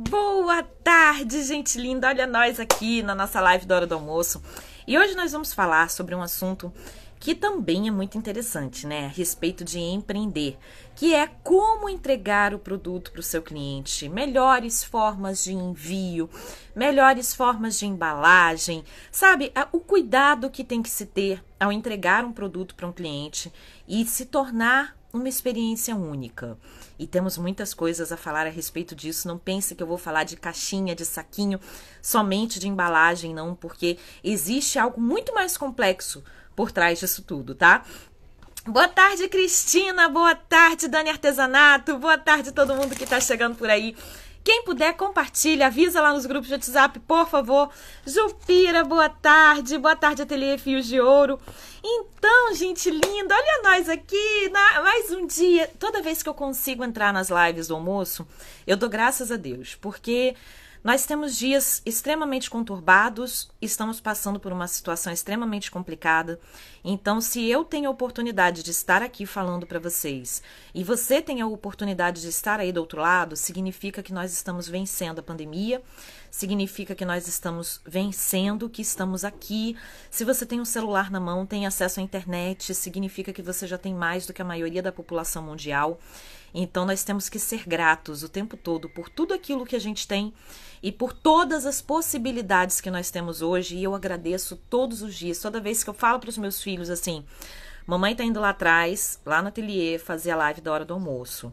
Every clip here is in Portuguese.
Boa tarde, gente linda! Olha nós aqui na nossa live da Hora do Almoço. E hoje nós vamos falar sobre um assunto que também é muito interessante, né? A respeito de empreender, que é como entregar o produto para o seu cliente, melhores formas de envio, melhores formas de embalagem, sabe? O cuidado que tem que se ter ao entregar um produto para um cliente e se tornar uma experiência única. E temos muitas coisas a falar a respeito disso. Não pense que eu vou falar de caixinha, de saquinho, somente de embalagem, não, porque existe algo muito mais complexo por trás disso tudo, tá? Boa tarde, Cristina. Boa tarde, Dani Artesanato. Boa tarde, todo mundo que está chegando por aí. Quem puder, compartilha, avisa lá nos grupos de WhatsApp, por favor. Jupira, boa tarde. Boa tarde, Ateliê Fios de Ouro. Então, gente linda, olha nós aqui. Na, mais um dia. Toda vez que eu consigo entrar nas lives do almoço, eu dou graças a Deus, porque nós temos dias extremamente conturbados, estamos passando por uma situação extremamente complicada. Então, se eu tenho a oportunidade de estar aqui falando para vocês e você tem a oportunidade de estar aí do outro lado, significa que nós estamos vencendo a pandemia, significa que nós estamos vencendo, que estamos aqui. Se você tem um celular na mão, tem acesso à internet, significa que você já tem mais do que a maioria da população mundial. Então, nós temos que ser gratos o tempo todo por tudo aquilo que a gente tem e por todas as possibilidades que nós temos hoje. E eu agradeço todos os dias, toda vez que eu falo para os meus filhos assim: mamãe está indo lá atrás, lá no ateliê, fazer a live da hora do almoço.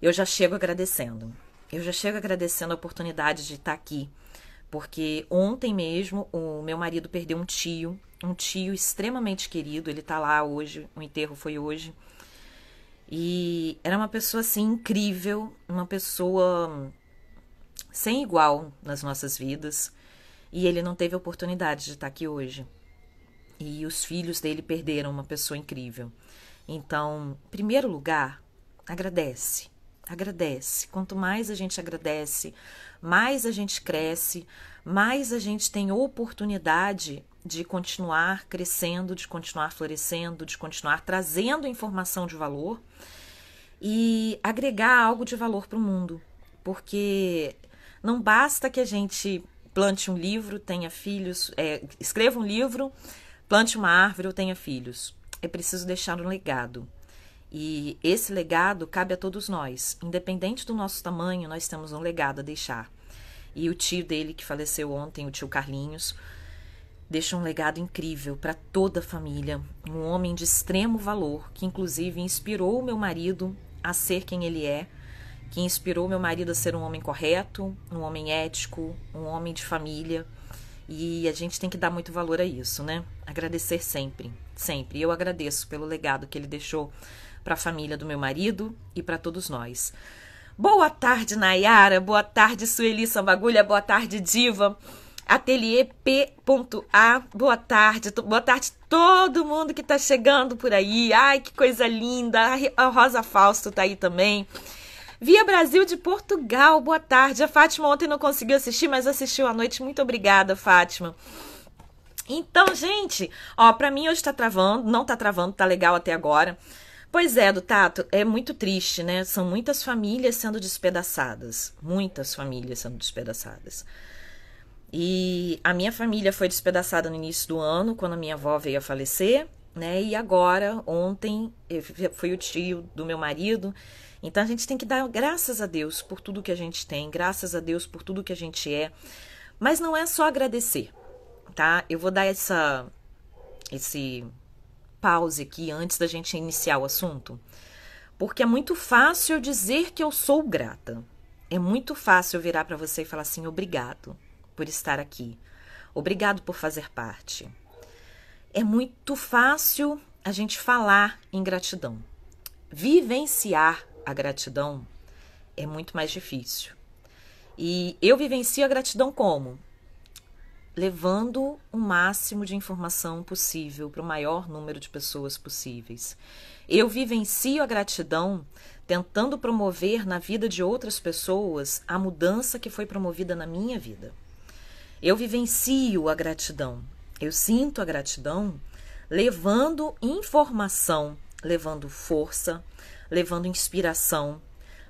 Eu já chego agradecendo. Eu já chego agradecendo a oportunidade de estar tá aqui, porque ontem mesmo o meu marido perdeu um tio, um tio extremamente querido, ele tá lá hoje, o enterro foi hoje. E era uma pessoa assim incrível, uma pessoa sem igual nas nossas vidas, e ele não teve oportunidade de estar aqui hoje. E os filhos dele perderam uma pessoa incrível. Então, em primeiro lugar, agradece. Agradece. Quanto mais a gente agradece, mais a gente cresce, mais a gente tem oportunidade de continuar crescendo, de continuar florescendo, de continuar trazendo informação de valor e agregar algo de valor para o mundo. Porque não basta que a gente plante um livro, tenha filhos, é, escreva um livro, plante uma árvore ou tenha filhos. É preciso deixar um legado. E esse legado cabe a todos nós. Independente do nosso tamanho, nós temos um legado a deixar. E o tio dele, que faleceu ontem, o tio Carlinhos, deixa um legado incrível para toda a família. Um homem de extremo valor, que inclusive inspirou o meu marido a ser quem ele é que inspirou meu marido a ser um homem correto, um homem ético, um homem de família. E a gente tem que dar muito valor a isso, né? Agradecer sempre, sempre. Eu agradeço pelo legado que ele deixou para a família do meu marido e para todos nós. Boa tarde, Nayara. Boa tarde, Sueli Sambagulha. Boa tarde, Diva. Ateliê P.A. Boa tarde. Boa tarde todo mundo que está chegando por aí. Ai, que coisa linda. A Rosa Fausto está aí também. Via Brasil de Portugal, boa tarde. A Fátima ontem não conseguiu assistir, mas assistiu à noite. Muito obrigada, Fátima. Então, gente, ó, pra mim hoje tá travando, não tá travando, tá legal até agora. Pois é, do Tato, é muito triste, né? São muitas famílias sendo despedaçadas. Muitas famílias sendo despedaçadas. E a minha família foi despedaçada no início do ano, quando a minha avó veio a falecer, né? E agora, ontem, foi o tio do meu marido então a gente tem que dar graças a Deus por tudo que a gente tem, graças a Deus por tudo que a gente é. Mas não é só agradecer, tá? Eu vou dar essa esse pause aqui antes da gente iniciar o assunto, porque é muito fácil dizer que eu sou grata. É muito fácil virar para você e falar assim: "Obrigado por estar aqui. Obrigado por fazer parte." É muito fácil a gente falar em gratidão. Vivenciar a gratidão é muito mais difícil. E eu vivencio a gratidão como? Levando o máximo de informação possível para o maior número de pessoas possíveis. Eu vivencio a gratidão tentando promover na vida de outras pessoas a mudança que foi promovida na minha vida. Eu vivencio a gratidão, eu sinto a gratidão levando informação, levando força, levando inspiração,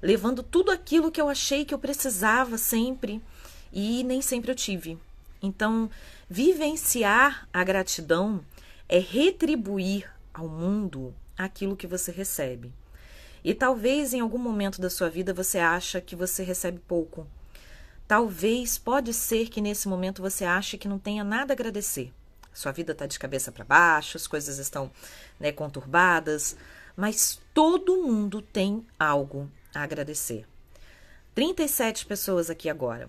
levando tudo aquilo que eu achei que eu precisava sempre e nem sempre eu tive. Então, vivenciar a gratidão é retribuir ao mundo aquilo que você recebe. E talvez em algum momento da sua vida você acha que você recebe pouco. Talvez pode ser que nesse momento você ache que não tenha nada a agradecer. Sua vida está de cabeça para baixo, as coisas estão né, conturbadas, mas todo mundo tem algo a agradecer. 37 pessoas aqui agora.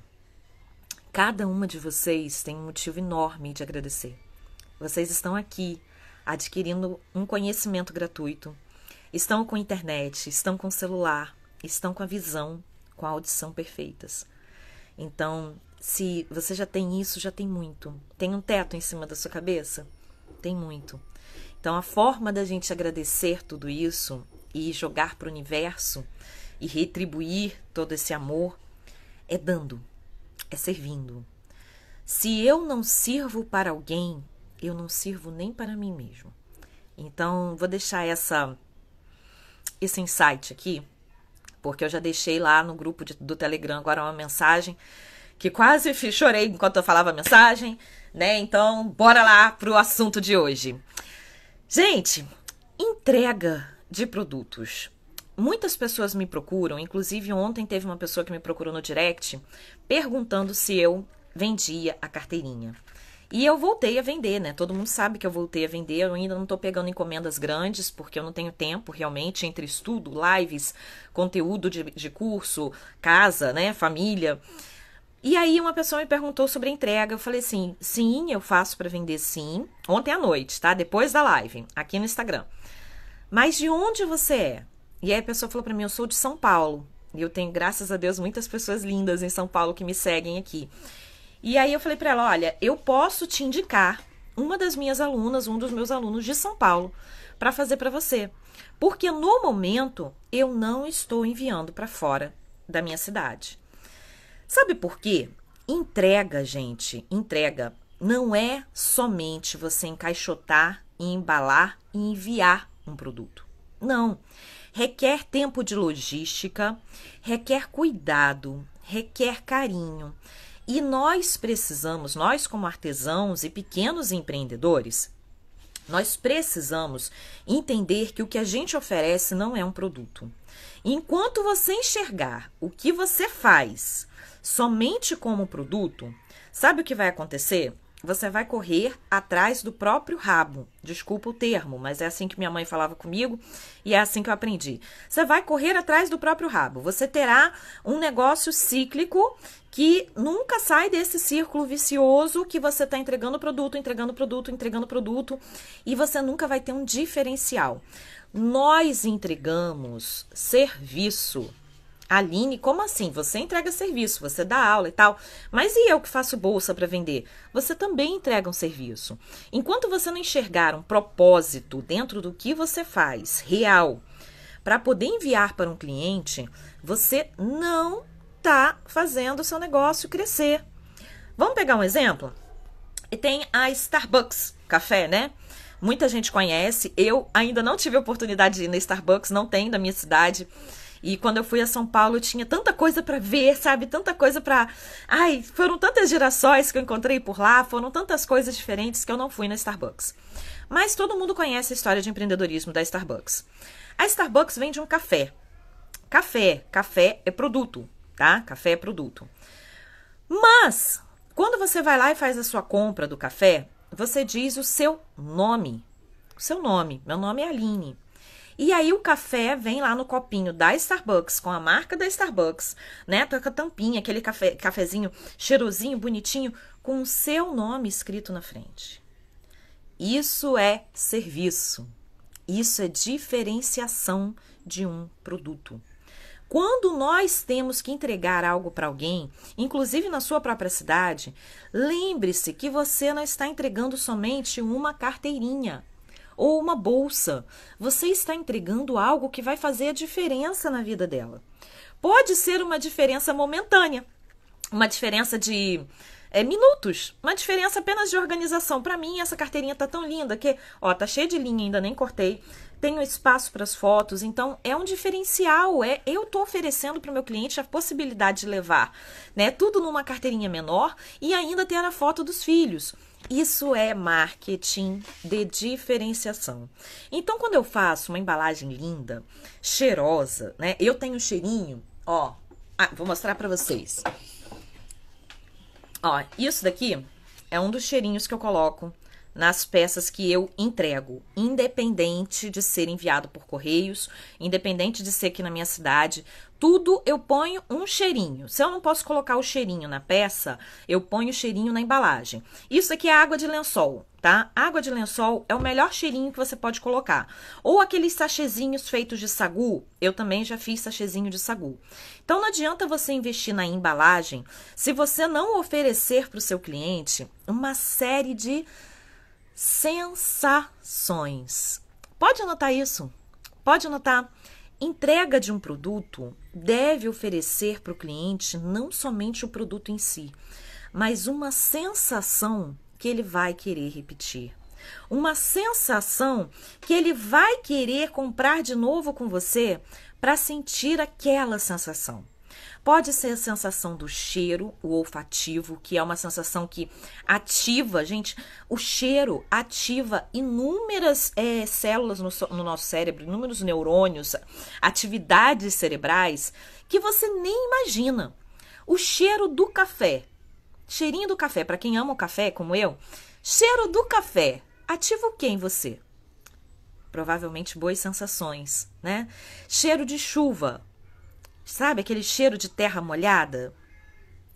Cada uma de vocês tem um motivo enorme de agradecer. Vocês estão aqui adquirindo um conhecimento gratuito, estão com internet, estão com celular, estão com a visão, com a audição perfeitas. Então, se você já tem isso, já tem muito. Tem um teto em cima da sua cabeça? Tem muito. Então, a forma da gente agradecer tudo isso e jogar para o universo e retribuir todo esse amor é dando, é servindo. Se eu não sirvo para alguém, eu não sirvo nem para mim mesmo. Então, vou deixar essa esse insight aqui, porque eu já deixei lá no grupo de, do Telegram agora uma mensagem que quase chorei enquanto eu falava a mensagem, né? Então, bora lá pro assunto de hoje. Gente, entrega de produtos. Muitas pessoas me procuram, inclusive ontem teve uma pessoa que me procurou no direct perguntando se eu vendia a carteirinha. E eu voltei a vender, né? Todo mundo sabe que eu voltei a vender. Eu ainda não tô pegando encomendas grandes, porque eu não tenho tempo realmente entre estudo, lives, conteúdo de, de curso, casa, né? Família. E aí uma pessoa me perguntou sobre entrega. Eu falei assim: sim, eu faço para vender sim. Ontem à noite, tá? Depois da live, aqui no Instagram. Mas de onde você é? E aí a pessoa falou para mim: eu sou de São Paulo. E eu tenho, graças a Deus, muitas pessoas lindas em São Paulo que me seguem aqui. E aí eu falei para ela: olha, eu posso te indicar uma das minhas alunas, um dos meus alunos de São Paulo, para fazer para você. Porque no momento eu não estou enviando para fora da minha cidade. Sabe por quê? Entrega, gente, entrega. Não é somente você encaixotar, embalar e enviar um produto. Não. Requer tempo de logística, requer cuidado, requer carinho. E nós precisamos, nós como artesãos e pequenos empreendedores, nós precisamos entender que o que a gente oferece não é um produto. Enquanto você enxergar o que você faz somente como produto, sabe o que vai acontecer? Você vai correr atrás do próprio rabo. Desculpa o termo, mas é assim que minha mãe falava comigo e é assim que eu aprendi. Você vai correr atrás do próprio rabo. Você terá um negócio cíclico que nunca sai desse círculo vicioso que você está entregando produto, entregando produto, entregando produto e você nunca vai ter um diferencial. Nós entregamos serviço Aline, como assim? Você entrega serviço, você dá aula e tal. Mas e eu que faço bolsa para vender? Você também entrega um serviço. Enquanto você não enxergar um propósito dentro do que você faz, real, para poder enviar para um cliente, você não está fazendo o seu negócio crescer. Vamos pegar um exemplo? Tem a Starbucks Café, né? Muita gente conhece. Eu ainda não tive a oportunidade de ir na Starbucks, não tem na minha cidade. E quando eu fui a São Paulo, tinha tanta coisa para ver, sabe? Tanta coisa para Ai, foram tantas girassóis que eu encontrei por lá, foram tantas coisas diferentes que eu não fui na Starbucks. Mas todo mundo conhece a história de empreendedorismo da Starbucks. A Starbucks vende um café. Café, café é produto, tá? Café é produto. Mas quando você vai lá e faz a sua compra do café, você diz o seu nome. O seu nome. Meu nome é Aline. E aí o café vem lá no copinho da Starbucks, com a marca da Starbucks, né? Toca tampinha, aquele café, cafezinho cheirosinho, bonitinho, com o seu nome escrito na frente. Isso é serviço. Isso é diferenciação de um produto. Quando nós temos que entregar algo para alguém, inclusive na sua própria cidade, lembre-se que você não está entregando somente uma carteirinha ou uma bolsa. Você está entregando algo que vai fazer a diferença na vida dela. Pode ser uma diferença momentânea, uma diferença de é, minutos. Uma diferença apenas de organização. Para mim, essa carteirinha tá tão linda que, ó, tá cheia de linha, ainda nem cortei. Tenho espaço para as fotos, então é um diferencial. É, eu tô oferecendo para o meu cliente a possibilidade de levar, né, tudo numa carteirinha menor e ainda ter a foto dos filhos. Isso é marketing de diferenciação. Então, quando eu faço uma embalagem linda, cheirosa, né? Eu tenho cheirinho, ó. Ah, vou mostrar para vocês. Ó, isso daqui é um dos cheirinhos que eu coloco nas peças que eu entrego, independente de ser enviado por correios, independente de ser aqui na minha cidade, tudo eu ponho um cheirinho. Se eu não posso colocar o cheirinho na peça, eu ponho o cheirinho na embalagem. Isso aqui é água de lençol, tá? Água de lençol é o melhor cheirinho que você pode colocar. Ou aqueles sachezinhos feitos de sagu, eu também já fiz sachezinho de sagu. Então não adianta você investir na embalagem se você não oferecer para o seu cliente uma série de sensações. Pode anotar isso? Pode anotar. Entrega de um produto deve oferecer para o cliente não somente o produto em si, mas uma sensação que ele vai querer repetir. Uma sensação que ele vai querer comprar de novo com você para sentir aquela sensação. Pode ser a sensação do cheiro, o olfativo, que é uma sensação que ativa, gente, o cheiro ativa inúmeras é, células no, no nosso cérebro, inúmeros neurônios, atividades cerebrais que você nem imagina. O cheiro do café, cheirinho do café, para quem ama o café, como eu, cheiro do café ativa o que em você? Provavelmente boas sensações, né? Cheiro de chuva, Sabe aquele cheiro de terra molhada?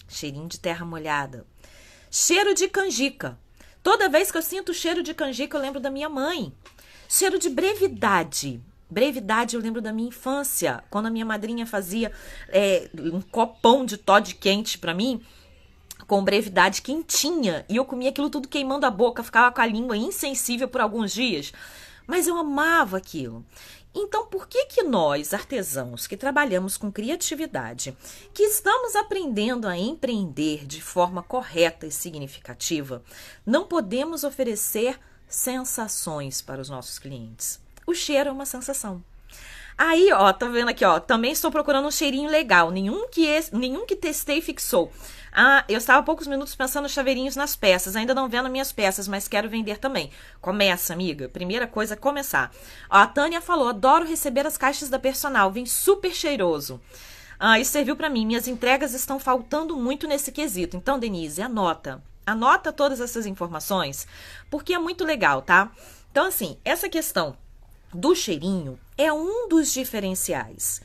Cheirinho de terra molhada. Cheiro de canjica. Toda vez que eu sinto o cheiro de canjica, eu lembro da minha mãe. Cheiro de brevidade. Brevidade, eu lembro da minha infância, quando a minha madrinha fazia é, um copão de toddy quente para mim, com brevidade quentinha, e eu comia aquilo tudo queimando a boca, ficava com a língua insensível por alguns dias. Mas eu amava aquilo. Então, por que que nós, artesãos, que trabalhamos com criatividade, que estamos aprendendo a empreender de forma correta e significativa, não podemos oferecer sensações para os nossos clientes? O cheiro é uma sensação. Aí, ó, tá vendo aqui, ó. Também estou procurando um cheirinho legal. Nenhum que, nenhum que testei fixou. Ah, eu estava há poucos minutos pensando chaveirinhos nas peças. Ainda não vendo minhas peças, mas quero vender também. Começa, amiga. Primeira coisa, é começar. Ó, a Tânia falou: adoro receber as caixas da personal. Vem super cheiroso. Ah, isso serviu para mim. Minhas entregas estão faltando muito nesse quesito. Então, Denise, anota. Anota todas essas informações, porque é muito legal, tá? Então, assim, essa questão do cheirinho é um dos diferenciais.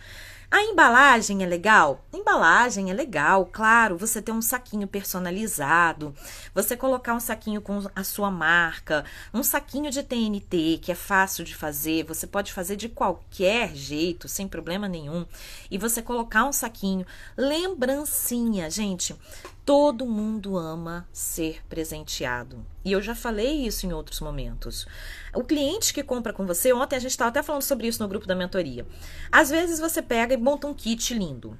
A embalagem é legal? Embalagem é legal, claro. Você ter um saquinho personalizado, você colocar um saquinho com a sua marca, um saquinho de TNT que é fácil de fazer, você pode fazer de qualquer jeito, sem problema nenhum. E você colocar um saquinho, lembrancinha, gente. Todo mundo ama ser presenteado. E eu já falei isso em outros momentos. O cliente que compra com você, ontem a gente estava até falando sobre isso no grupo da mentoria. Às vezes você pega e monta um kit lindo.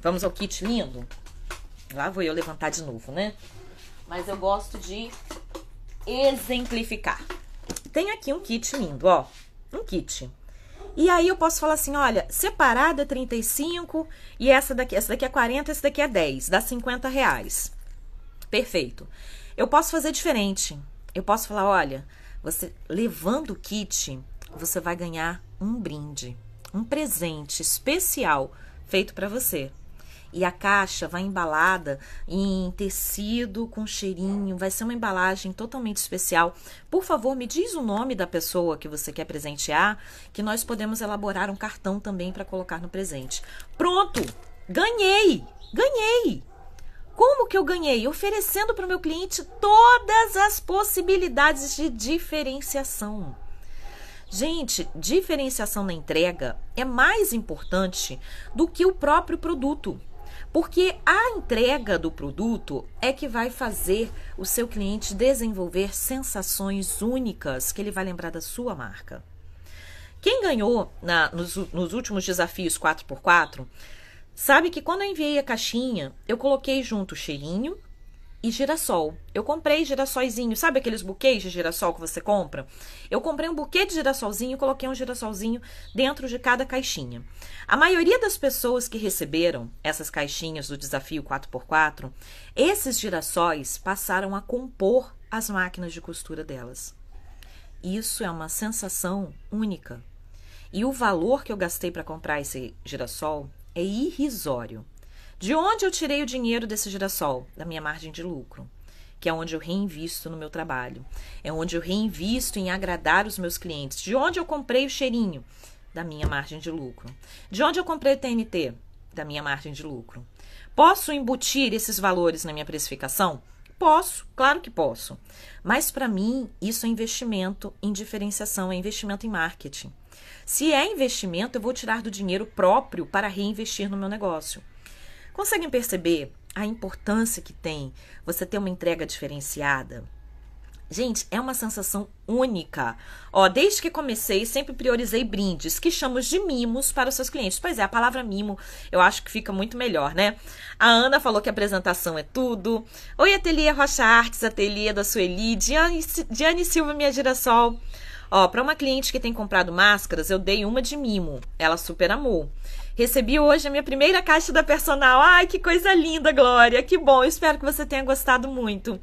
Vamos ao kit lindo? Lá vou eu levantar de novo, né? Mas eu gosto de exemplificar. Tem aqui um kit lindo, ó. Um kit. E aí eu posso falar assim, olha, separada é 35 e essa daqui, essa daqui é 40, essa daqui é 10, dá 50 reais. Perfeito. Eu posso fazer diferente. Eu posso falar, olha, você levando o kit, você vai ganhar um brinde, um presente especial feito para você e a caixa vai embalada em tecido com cheirinho, vai ser uma embalagem totalmente especial. Por favor, me diz o nome da pessoa que você quer presentear, que nós podemos elaborar um cartão também para colocar no presente. Pronto! Ganhei! Ganhei! Como que eu ganhei? Oferecendo para o meu cliente todas as possibilidades de diferenciação. Gente, diferenciação na entrega é mais importante do que o próprio produto. Porque a entrega do produto é que vai fazer o seu cliente desenvolver sensações únicas que ele vai lembrar da sua marca. Quem ganhou na, nos, nos últimos desafios 4x4 sabe que quando eu enviei a caixinha, eu coloquei junto o cheirinho e girassol. Eu comprei girassolzinho, sabe aqueles buquês de girassol que você compra? Eu comprei um buquê de girassolzinho e coloquei um girassolzinho dentro de cada caixinha. A maioria das pessoas que receberam essas caixinhas do desafio 4x4, esses girassóis passaram a compor as máquinas de costura delas. Isso é uma sensação única. E o valor que eu gastei para comprar esse girassol é irrisório. De onde eu tirei o dinheiro desse girassol? Da minha margem de lucro, que é onde eu reinvisto no meu trabalho. É onde eu reinvisto em agradar os meus clientes. De onde eu comprei o cheirinho? Da minha margem de lucro. De onde eu comprei o TNT? Da minha margem de lucro. Posso embutir esses valores na minha precificação? Posso, claro que posso. Mas para mim, isso é investimento em diferenciação, é investimento em marketing. Se é investimento, eu vou tirar do dinheiro próprio para reinvestir no meu negócio. Conseguem perceber a importância que tem você ter uma entrega diferenciada? Gente, é uma sensação única. Ó, desde que comecei, sempre priorizei brindes, que chamamos de mimos para os seus clientes. Pois é, a palavra mimo eu acho que fica muito melhor, né? A Ana falou que a apresentação é tudo. Oi, Ateliê Rocha Artes, Ateliê da Sueli, Diane, Diane Silva, minha girassol. Ó, para uma cliente que tem comprado máscaras, eu dei uma de mimo. Ela super amou. Recebi hoje a minha primeira caixa da personal. Ai, que coisa linda, Glória. Que bom. Eu espero que você tenha gostado muito.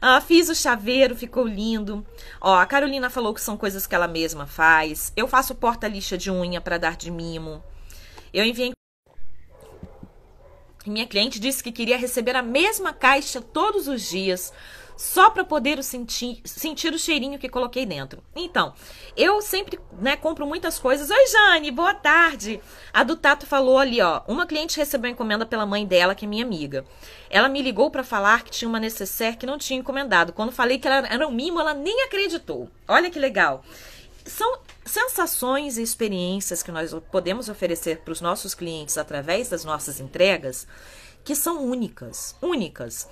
Ah, fiz o chaveiro, ficou lindo. Ó, a Carolina falou que são coisas que ela mesma faz. Eu faço porta-lixa de unha para dar de mimo. Eu enviei. Minha cliente disse que queria receber a mesma caixa todos os dias só para poder sentir, sentir o cheirinho que coloquei dentro. Então, eu sempre né, compro muitas coisas. Oi, Jane, boa tarde. A do Tato falou ali, ó. Uma cliente recebeu encomenda pela mãe dela, que é minha amiga. Ela me ligou para falar que tinha uma necessaire que não tinha encomendado. Quando falei que ela era um mimo, ela nem acreditou. Olha que legal. São sensações e experiências que nós podemos oferecer para os nossos clientes através das nossas entregas que são únicas, únicas.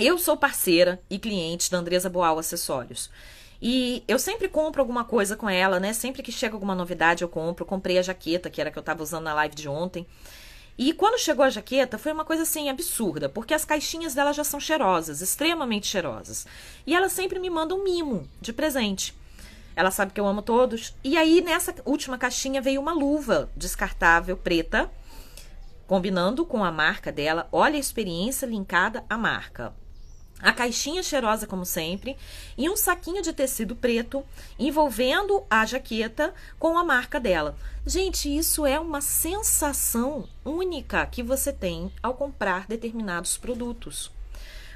Eu sou parceira e cliente da Andresa Boal Acessórios. E eu sempre compro alguma coisa com ela, né? Sempre que chega alguma novidade eu compro. Comprei a jaqueta, que era a que eu tava usando na live de ontem. E quando chegou a jaqueta, foi uma coisa assim absurda, porque as caixinhas dela já são cheirosas, extremamente cheirosas. E ela sempre me manda um mimo de presente. Ela sabe que eu amo todos. E aí nessa última caixinha veio uma luva descartável preta, combinando com a marca dela. Olha a experiência linkada à marca a caixinha cheirosa, como sempre, e um saquinho de tecido preto envolvendo a jaqueta com a marca dela. Gente, isso é uma sensação única que você tem ao comprar determinados produtos.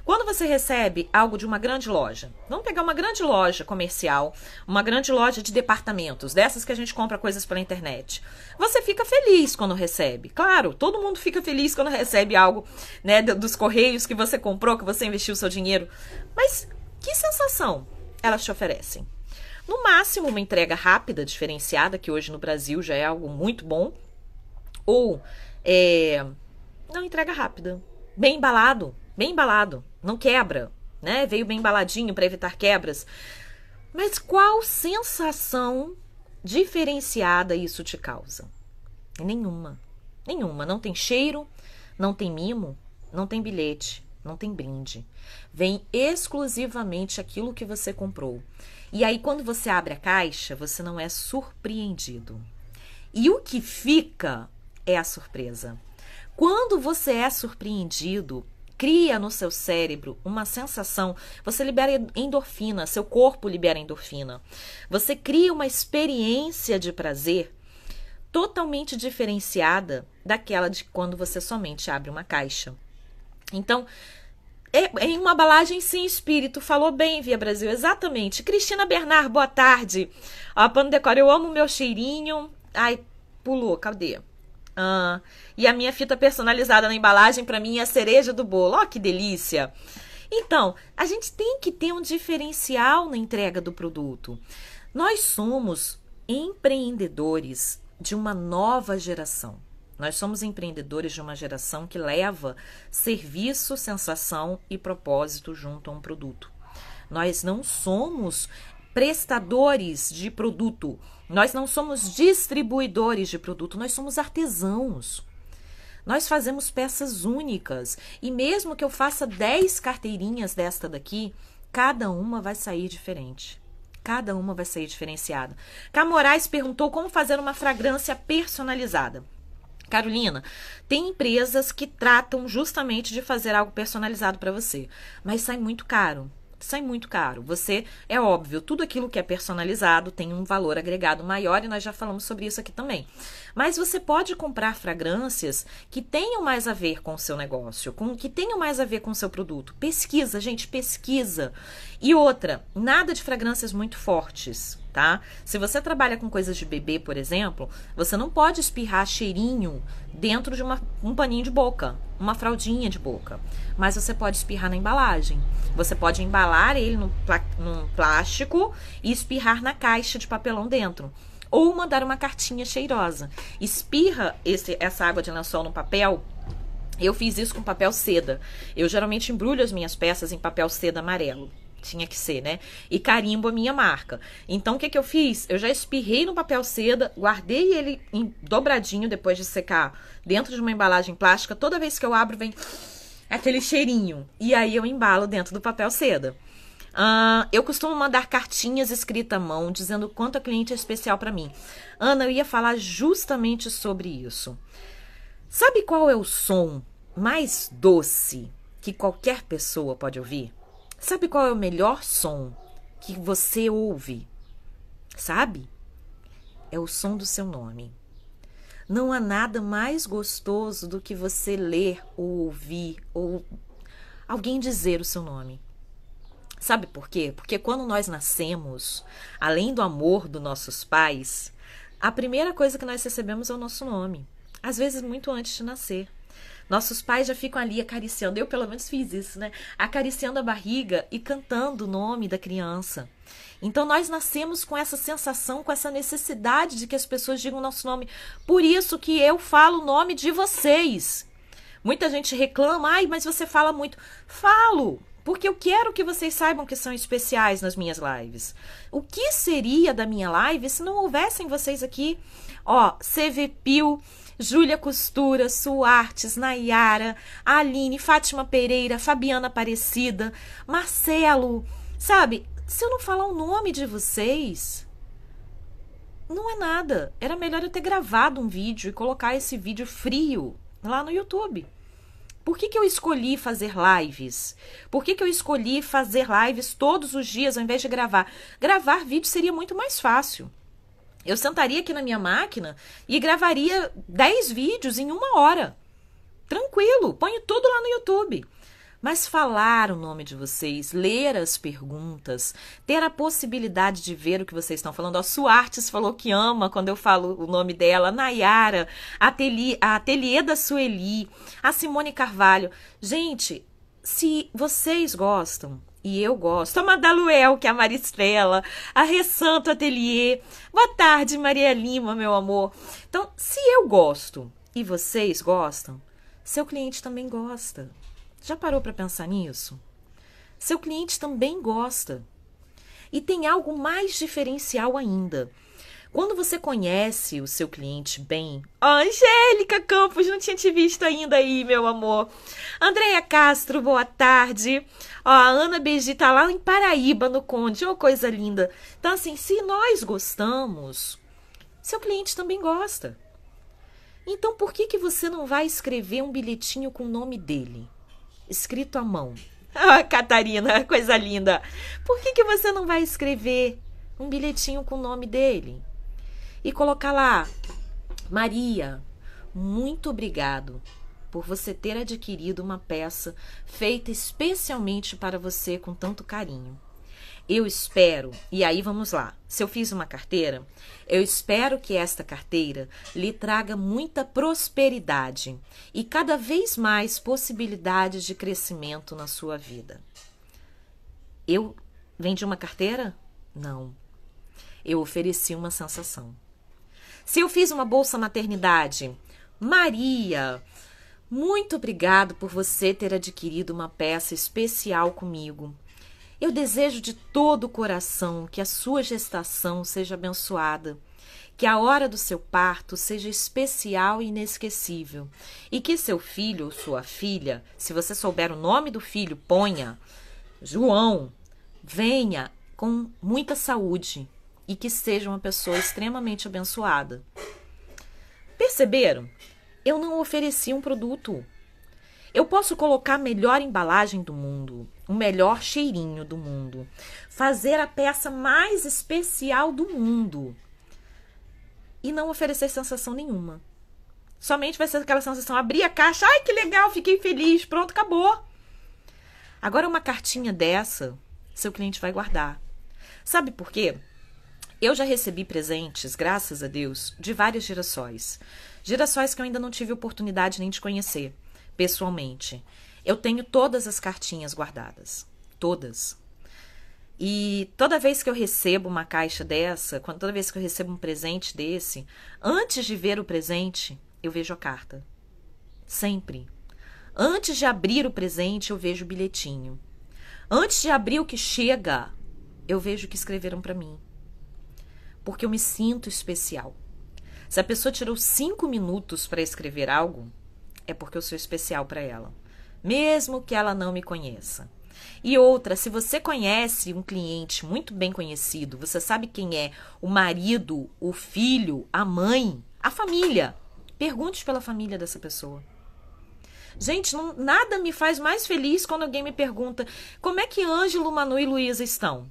Quando você recebe algo de uma grande loja, vamos pegar uma grande loja comercial, uma grande loja de departamentos, dessas que a gente compra coisas pela internet, você fica feliz quando recebe. Claro, todo mundo fica feliz quando recebe algo, né, dos correios que você comprou, que você investiu seu dinheiro. Mas que sensação elas te oferecem? No máximo, uma entrega rápida, diferenciada, que hoje no Brasil já é algo muito bom. Ou é, eh, não entrega rápida, bem embalado, bem embalado, não quebra, né? Veio bem embaladinho para evitar quebras. Mas qual sensação diferenciada isso te causa? Nenhuma. Nenhuma. Não tem cheiro, não tem mimo, não tem bilhete, não tem brinde. Vem exclusivamente aquilo que você comprou. E aí, quando você abre a caixa, você não é surpreendido. E o que fica é a surpresa. Quando você é surpreendido, cria no seu cérebro uma sensação, você libera endorfina, seu corpo libera endorfina. Você cria uma experiência de prazer totalmente diferenciada daquela de quando você somente abre uma caixa. Então, é, é em uma balagem, sim, espírito. Falou bem, Via Brasil, exatamente. Cristina Bernard, boa tarde. Ó, Pano Decora, eu amo meu cheirinho. Ai, pulou, cadê? Ah, e a minha fita personalizada na embalagem para mim é a cereja do bolo. Ó, oh, que delícia! Então, a gente tem que ter um diferencial na entrega do produto. Nós somos empreendedores de uma nova geração. Nós somos empreendedores de uma geração que leva serviço, sensação e propósito junto a um produto. Nós não somos prestadores de produto, nós não somos distribuidores de produto, nós somos artesãos. Nós fazemos peças únicas. E mesmo que eu faça 10 carteirinhas desta daqui, cada uma vai sair diferente. Cada uma vai sair diferenciada. Camorais perguntou como fazer uma fragrância personalizada. Carolina, tem empresas que tratam justamente de fazer algo personalizado para você, mas sai muito caro sai muito caro. Você, é óbvio, tudo aquilo que é personalizado tem um valor agregado maior e nós já falamos sobre isso aqui também. Mas você pode comprar fragrâncias que tenham mais a ver com o seu negócio, com que tenham mais a ver com o seu produto. Pesquisa, gente, pesquisa. E outra, nada de fragrâncias muito fortes tá? Se você trabalha com coisas de bebê, por exemplo, você não pode espirrar cheirinho dentro de uma, um paninho de boca, uma fraldinha de boca. Mas você pode espirrar na embalagem. Você pode embalar ele num, num plástico e espirrar na caixa de papelão dentro ou mandar uma cartinha cheirosa. Espirra esse, essa água de lençol no papel. Eu fiz isso com papel seda. Eu geralmente embrulho as minhas peças em papel seda amarelo tinha que ser, né? E carimbo a minha marca. Então, o que, que eu fiz? Eu já espirrei no papel seda, guardei ele em, dobradinho depois de secar dentro de uma embalagem plástica. Toda vez que eu abro, vem aquele cheirinho. E aí eu embalo dentro do papel seda. Uh, eu costumo mandar cartinhas escritas à mão, dizendo quanto a cliente é especial para mim. Ana, eu ia falar justamente sobre isso. Sabe qual é o som mais doce que qualquer pessoa pode ouvir? Sabe qual é o melhor som que você ouve? Sabe? É o som do seu nome. Não há nada mais gostoso do que você ler ou ouvir ou alguém dizer o seu nome. Sabe por quê? Porque quando nós nascemos, além do amor dos nossos pais, a primeira coisa que nós recebemos é o nosso nome, às vezes muito antes de nascer. Nossos pais já ficam ali acariciando, eu pelo menos fiz isso, né? Acariciando a barriga e cantando o nome da criança. Então nós nascemos com essa sensação, com essa necessidade de que as pessoas digam o nosso nome. Por isso que eu falo o nome de vocês. Muita gente reclama, ai, mas você fala muito. Falo, porque eu quero que vocês saibam que são especiais nas minhas lives. O que seria da minha live se não houvessem vocês aqui? Ó, CVPIL, Júlia Costura, Suartes, Nayara, Aline, Fátima Pereira, Fabiana Aparecida, Marcelo. Sabe, se eu não falar o nome de vocês, não é nada. Era melhor eu ter gravado um vídeo e colocar esse vídeo frio lá no YouTube. Por que, que eu escolhi fazer lives? Por que, que eu escolhi fazer lives todos os dias ao invés de gravar? Gravar vídeo seria muito mais fácil. Eu sentaria aqui na minha máquina e gravaria 10 vídeos em uma hora. Tranquilo, ponho tudo lá no YouTube. Mas falar o nome de vocês, ler as perguntas, ter a possibilidade de ver o que vocês estão falando. A Suartes falou que ama quando eu falo o nome dela, Nayara, a Ateliê da Sueli, a Simone Carvalho. Gente, se vocês gostam, e eu gosto. A Madaluel, que é a Maristela a Ressanto Atelier. Boa tarde, Maria Lima, meu amor. Então, se eu gosto e vocês gostam, seu cliente também gosta. Já parou para pensar nisso? Seu cliente também gosta. E tem algo mais diferencial ainda. Quando você conhece o seu cliente bem, ó, oh, Angélica Campos, não tinha te visto ainda aí, meu amor. Andréia Castro, boa tarde. Ó, Ana Beji tá lá em Paraíba, no Conde, uma oh, coisa linda. Então, assim, se nós gostamos, seu cliente também gosta. Então, por que, que você não vai escrever um bilhetinho com o nome dele? Escrito à mão. Ah, Catarina, coisa linda. Por que, que você não vai escrever um bilhetinho com o nome dele? e colocar lá: Maria, muito obrigado por você ter adquirido uma peça feita especialmente para você com tanto carinho. Eu espero, e aí vamos lá. Se eu fiz uma carteira, eu espero que esta carteira lhe traga muita prosperidade e cada vez mais possibilidades de crescimento na sua vida. Eu vendi uma carteira? Não. Eu ofereci uma sensação. Se eu fiz uma bolsa maternidade, Maria, muito obrigado por você ter adquirido uma peça especial comigo. Eu desejo de todo o coração que a sua gestação seja abençoada, que a hora do seu parto seja especial e inesquecível, e que seu filho ou sua filha, se você souber o nome do filho, ponha João, venha com muita saúde, e que seja uma pessoa extremamente abençoada. Perceberam? Eu não ofereci um produto. Eu posso colocar a melhor embalagem do mundo, o melhor cheirinho do mundo, fazer a peça mais especial do mundo e não oferecer sensação nenhuma. Somente vai ser aquela sensação: abrir a caixa, ai que legal, fiquei feliz, pronto, acabou. Agora, uma cartinha dessa, seu cliente vai guardar. Sabe por quê? Eu já recebi presentes, graças a Deus, de várias gerações. Gerações que eu ainda não tive oportunidade nem de conhecer, pessoalmente. Eu tenho todas as cartinhas guardadas. Todas. E toda vez que eu recebo uma caixa dessa, quando, toda vez que eu recebo um presente desse, antes de ver o presente, eu vejo a carta. Sempre. Antes de abrir o presente, eu vejo o bilhetinho. Antes de abrir o que chega, eu vejo o que escreveram para mim porque eu me sinto especial. Se a pessoa tirou cinco minutos para escrever algo, é porque eu sou especial para ela, mesmo que ela não me conheça. E outra, se você conhece um cliente muito bem conhecido, você sabe quem é o marido, o filho, a mãe, a família. Pergunte pela família dessa pessoa. Gente, não, nada me faz mais feliz quando alguém me pergunta como é que Ângelo, Manu e Luísa estão.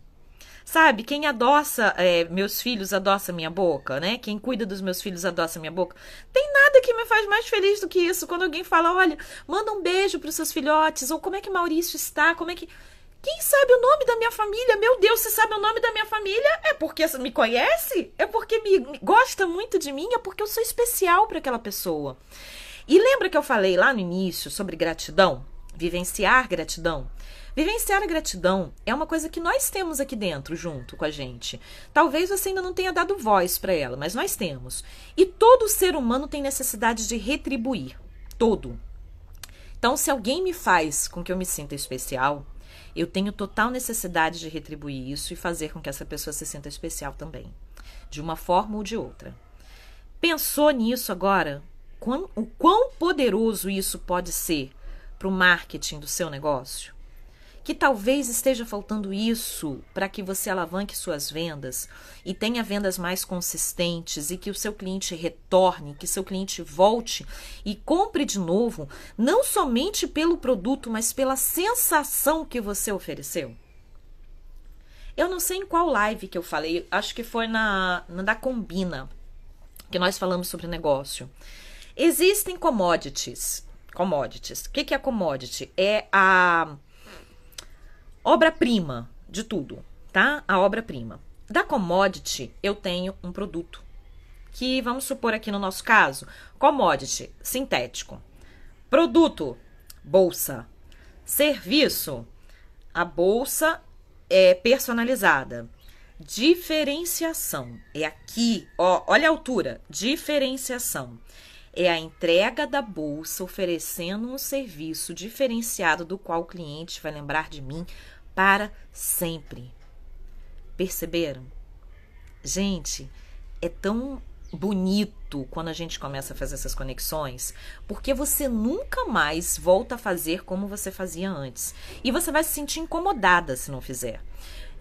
Sabe, quem adoça é, meus filhos adoça minha boca, né? Quem cuida dos meus filhos adoça minha boca. Tem nada que me faz mais feliz do que isso. Quando alguém fala, olha, manda um beijo para os seus filhotes, ou como é que Maurício está, como é que. Quem sabe o nome da minha família? Meu Deus, você sabe o nome da minha família? É porque me conhece? É porque me, me gosta muito de mim? É porque eu sou especial para aquela pessoa. E lembra que eu falei lá no início sobre gratidão? Vivenciar gratidão? Vivenciar a gratidão é uma coisa que nós temos aqui dentro junto com a gente. Talvez você ainda não tenha dado voz para ela, mas nós temos. E todo ser humano tem necessidade de retribuir. Todo. Então, se alguém me faz com que eu me sinta especial, eu tenho total necessidade de retribuir isso e fazer com que essa pessoa se sinta especial também, de uma forma ou de outra. Pensou nisso agora? o quão poderoso isso pode ser para o marketing do seu negócio? que talvez esteja faltando isso para que você alavanque suas vendas e tenha vendas mais consistentes e que o seu cliente retorne, que seu cliente volte e compre de novo, não somente pelo produto, mas pela sensação que você ofereceu? Eu não sei em qual live que eu falei, acho que foi na, na da Combina, que nós falamos sobre negócio. Existem commodities. Commodities. O que, que é commodity? É a obra-prima de tudo, tá? A obra-prima. Da commodity, eu tenho um produto que vamos supor aqui no nosso caso, commodity, sintético. Produto, bolsa. Serviço, a bolsa é personalizada. Diferenciação, é aqui, ó, olha a altura, diferenciação é a entrega da bolsa oferecendo um serviço diferenciado do qual o cliente vai lembrar de mim para sempre. Perceberam? Gente, é tão bonito quando a gente começa a fazer essas conexões, porque você nunca mais volta a fazer como você fazia antes. E você vai se sentir incomodada se não fizer.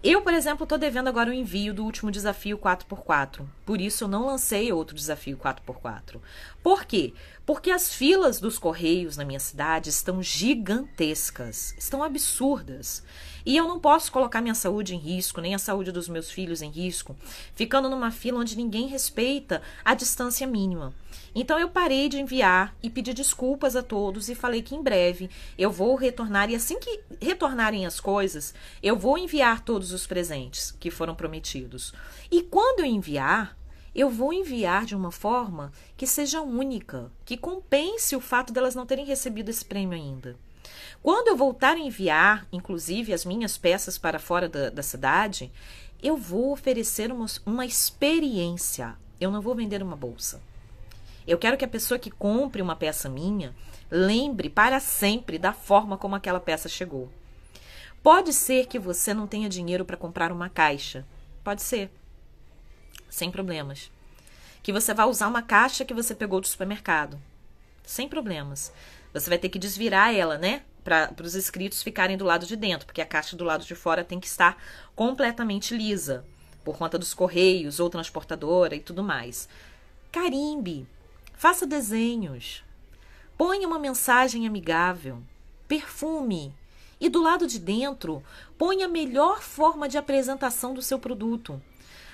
Eu, por exemplo, estou devendo agora o envio do último desafio 4x4. Por isso eu não lancei outro desafio 4x4. Por quê? Porque as filas dos correios na minha cidade estão gigantescas, estão absurdas. E eu não posso colocar minha saúde em risco, nem a saúde dos meus filhos em risco, ficando numa fila onde ninguém respeita a distância mínima. Então eu parei de enviar e pedi desculpas a todos e falei que em breve eu vou retornar e assim que retornarem as coisas, eu vou enviar todos os presentes que foram prometidos. E quando eu enviar, eu vou enviar de uma forma que seja única, que compense o fato delas não terem recebido esse prêmio ainda. Quando eu voltar a enviar, inclusive, as minhas peças para fora da, da cidade, eu vou oferecer uma, uma experiência. Eu não vou vender uma bolsa. Eu quero que a pessoa que compre uma peça minha lembre para sempre da forma como aquela peça chegou. Pode ser que você não tenha dinheiro para comprar uma caixa. Pode ser sem problemas. Que você vai usar uma caixa que você pegou do supermercado, sem problemas. Você vai ter que desvirar ela, né? Para os escritos ficarem do lado de dentro, porque a caixa do lado de fora tem que estar completamente lisa, por conta dos correios ou transportadora e tudo mais. Carimbe, faça desenhos, ponha uma mensagem amigável, perfume e do lado de dentro ponha a melhor forma de apresentação do seu produto.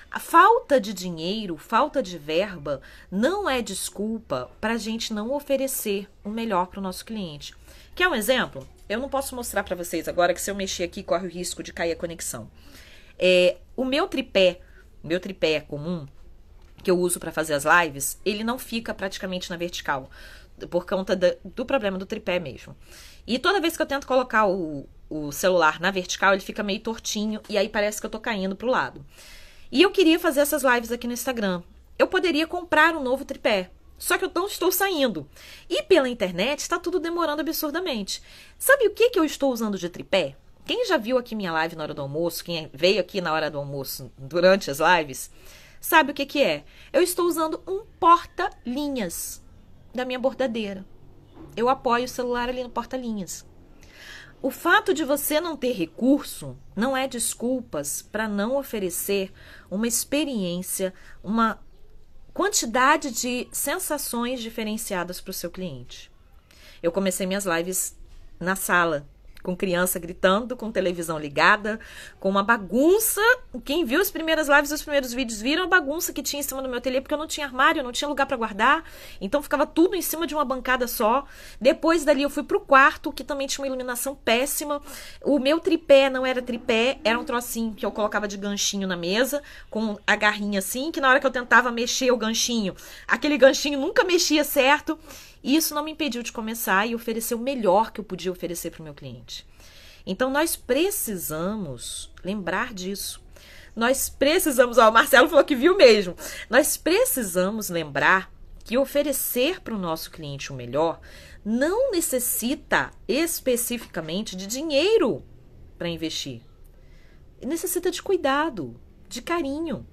A falta de dinheiro, falta de verba, não é desculpa para a gente não oferecer o melhor para o nosso cliente. Quer um exemplo? Eu não posso mostrar para vocês agora que se eu mexer aqui corre o risco de cair a conexão. É, o meu tripé, meu tripé comum que eu uso para fazer as lives, ele não fica praticamente na vertical por conta do, do problema do tripé mesmo. E toda vez que eu tento colocar o, o celular na vertical, ele fica meio tortinho e aí parece que eu tô caindo pro lado. E eu queria fazer essas lives aqui no Instagram. Eu poderia comprar um novo tripé. Só que eu não estou saindo. E pela internet está tudo demorando absurdamente. Sabe o que, que eu estou usando de tripé? Quem já viu aqui minha live na hora do almoço, quem é- veio aqui na hora do almoço durante as lives, sabe o que, que é? Eu estou usando um porta-linhas da minha bordadeira. Eu apoio o celular ali no porta-linhas. O fato de você não ter recurso não é desculpas para não oferecer uma experiência, uma quantidade de sensações diferenciadas para o seu cliente. Eu comecei minhas lives na sala, com criança gritando, com televisão ligada, com uma bagunça. Quem viu as primeiras lives, os primeiros vídeos, viram a bagunça que tinha em cima do meu ateliê, porque eu não tinha armário, eu não tinha lugar para guardar. Então ficava tudo em cima de uma bancada só. Depois dali eu fui pro quarto, que também tinha uma iluminação péssima. O meu tripé não era tripé, era um trocinho que eu colocava de ganchinho na mesa, com a garrinha assim, que na hora que eu tentava mexer o ganchinho, aquele ganchinho nunca mexia certo. E isso não me impediu de começar e oferecer o melhor que eu podia oferecer para o meu cliente. Então nós precisamos lembrar disso. Nós precisamos, ó, o Marcelo falou que viu mesmo. Nós precisamos lembrar que oferecer para o nosso cliente o melhor não necessita especificamente de dinheiro para investir. Necessita de cuidado, de carinho.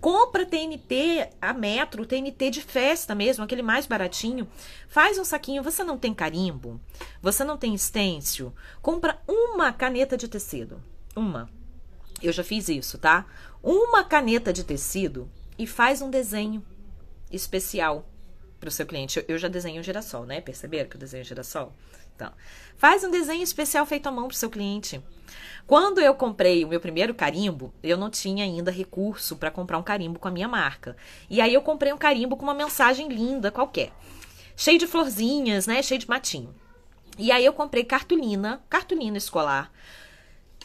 Compra TNT a metro, TNT de festa mesmo, aquele mais baratinho. Faz um saquinho. Você não tem carimbo? Você não tem estêncil? Compra uma caneta de tecido. Uma. Eu já fiz isso, tá? Uma caneta de tecido e faz um desenho especial para o seu cliente. Eu, já desenho um girassol, né? Perceberam que eu desenho um girassol? Então, faz um desenho especial feito à mão para o seu cliente. Quando eu comprei o meu primeiro carimbo, eu não tinha ainda recurso para comprar um carimbo com a minha marca. E aí eu comprei um carimbo com uma mensagem linda qualquer, cheio de florzinhas, né, cheio de matinho. E aí eu comprei cartolina, cartolina escolar,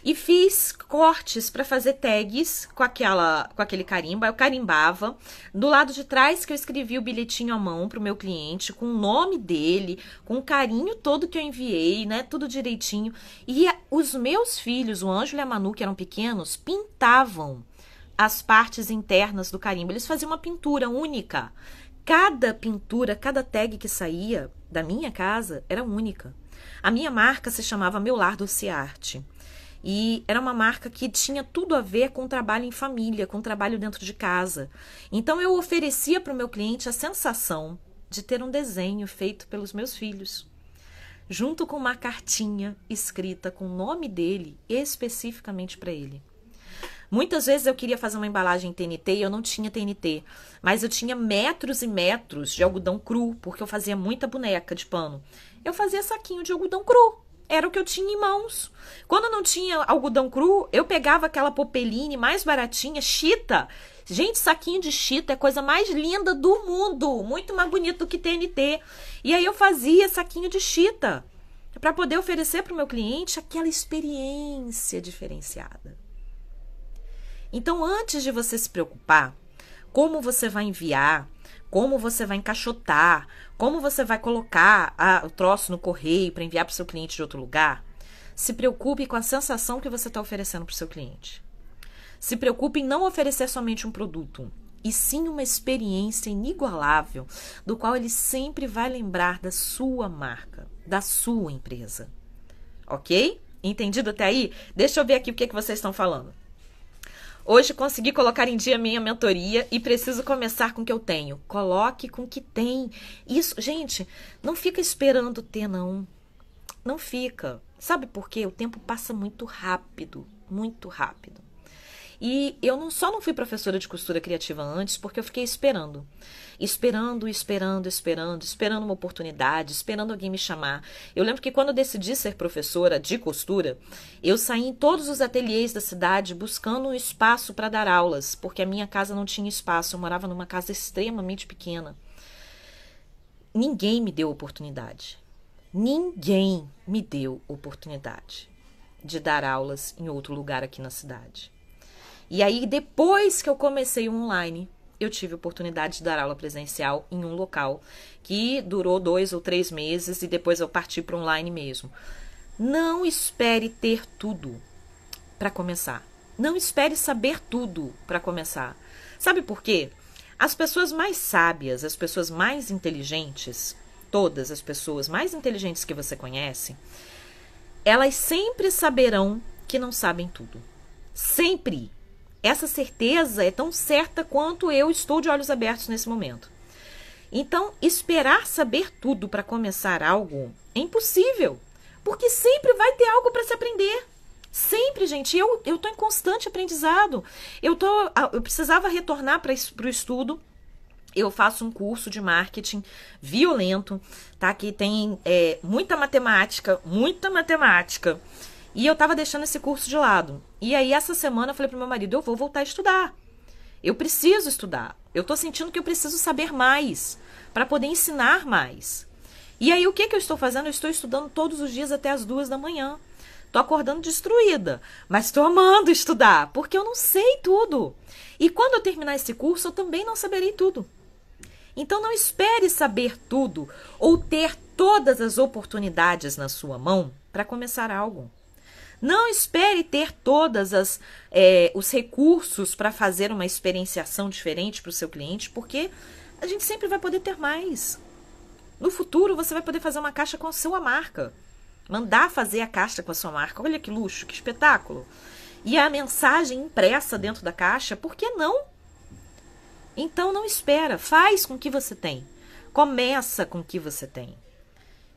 e fiz cortes para fazer tags com aquela, com aquele carimbo. Eu carimbava. Do lado de trás que eu escrevi o bilhetinho à mão para o meu cliente, com o nome dele, com o carinho todo que eu enviei, né? Tudo direitinho. E os meus filhos, o Ângelo e a Manu, que eram pequenos, pintavam as partes internas do carimbo. Eles faziam uma pintura única. Cada pintura, cada tag que saía da minha casa era única. A minha marca se chamava Meu Lar Doce Arte. E era uma marca que tinha tudo a ver com trabalho em família, com trabalho dentro de casa. Então eu oferecia para o meu cliente a sensação de ter um desenho feito pelos meus filhos, junto com uma cartinha escrita com o nome dele especificamente para ele. Muitas vezes eu queria fazer uma embalagem TNT e eu não tinha TNT, mas eu tinha metros e metros de algodão cru, porque eu fazia muita boneca de pano. Eu fazia saquinho de algodão cru era o que eu tinha em mãos. Quando não tinha algodão cru, eu pegava aquela popeline mais baratinha, chita. Gente, saquinho de chita é a coisa mais linda do mundo, muito mais bonito do que TNT. E aí eu fazia saquinho de chita para poder oferecer para o meu cliente aquela experiência diferenciada. Então, antes de você se preocupar como você vai enviar, como você vai encaixotar, como você vai colocar a, o troço no correio para enviar para o seu cliente de outro lugar. Se preocupe com a sensação que você está oferecendo para o seu cliente. Se preocupe em não oferecer somente um produto, e sim uma experiência inigualável, do qual ele sempre vai lembrar da sua marca, da sua empresa. Ok? Entendido até aí? Deixa eu ver aqui o que, é que vocês estão falando. Hoje consegui colocar em dia minha mentoria e preciso começar com o que eu tenho. Coloque com o que tem. Isso, gente, não fica esperando ter, não. Não fica. Sabe por quê? O tempo passa muito rápido. Muito rápido. E eu não, só não fui professora de costura criativa antes porque eu fiquei esperando. Esperando, esperando, esperando, esperando uma oportunidade, esperando alguém me chamar. Eu lembro que quando eu decidi ser professora de costura, eu saí em todos os ateliês da cidade buscando um espaço para dar aulas, porque a minha casa não tinha espaço, eu morava numa casa extremamente pequena. Ninguém me deu oportunidade. Ninguém me deu oportunidade de dar aulas em outro lugar aqui na cidade. E aí, depois que eu comecei o online, eu tive oportunidade de dar aula presencial em um local que durou dois ou três meses e depois eu parti para online mesmo. Não espere ter tudo para começar. Não espere saber tudo para começar. Sabe por quê? As pessoas mais sábias, as pessoas mais inteligentes, todas as pessoas mais inteligentes que você conhece, elas sempre saberão que não sabem tudo. Sempre essa certeza é tão certa quanto eu estou de olhos abertos nesse momento. Então, esperar saber tudo para começar algo é impossível, porque sempre vai ter algo para se aprender. Sempre, gente, eu eu tô em constante aprendizado. Eu tô eu precisava retornar para o estudo. Eu faço um curso de marketing violento, tá? Que tem é, muita matemática, muita matemática. E eu tava deixando esse curso de lado. E aí, essa semana, eu falei pro meu marido: eu vou voltar a estudar. Eu preciso estudar. Eu tô sentindo que eu preciso saber mais para poder ensinar mais. E aí, o que, que eu estou fazendo? Eu estou estudando todos os dias até as duas da manhã. Tô acordando destruída, mas tô amando estudar, porque eu não sei tudo. E quando eu terminar esse curso, eu também não saberei tudo. Então não espere saber tudo ou ter todas as oportunidades na sua mão para começar algo. Não espere ter todas as é, os recursos para fazer uma experienciação diferente para o seu cliente, porque a gente sempre vai poder ter mais. No futuro, você vai poder fazer uma caixa com a sua marca. Mandar fazer a caixa com a sua marca. Olha que luxo, que espetáculo. E a mensagem impressa dentro da caixa, por que não? Então não espera, faz com o que você tem. Começa com o que você tem.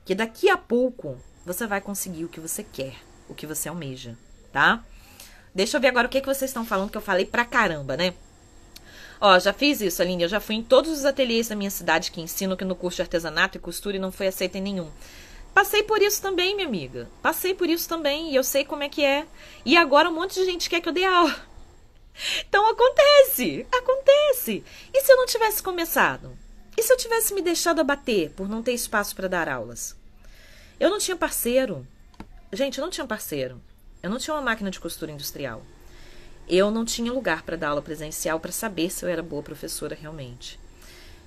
Que daqui a pouco você vai conseguir o que você quer o que você almeja, tá? Deixa eu ver agora o que, que vocês estão falando, que eu falei pra caramba, né? Ó, já fiz isso, Aline. Eu já fui em todos os ateliês da minha cidade que ensino que no curso de artesanato e costura e não foi aceita em nenhum. Passei por isso também, minha amiga. Passei por isso também e eu sei como é que é. E agora um monte de gente quer que eu dê aula. Então acontece, acontece. E se eu não tivesse começado? E se eu tivesse me deixado abater por não ter espaço para dar aulas? Eu não tinha parceiro. Gente, eu não tinha parceiro. Eu não tinha uma máquina de costura industrial. Eu não tinha lugar para dar aula presencial para saber se eu era boa professora realmente.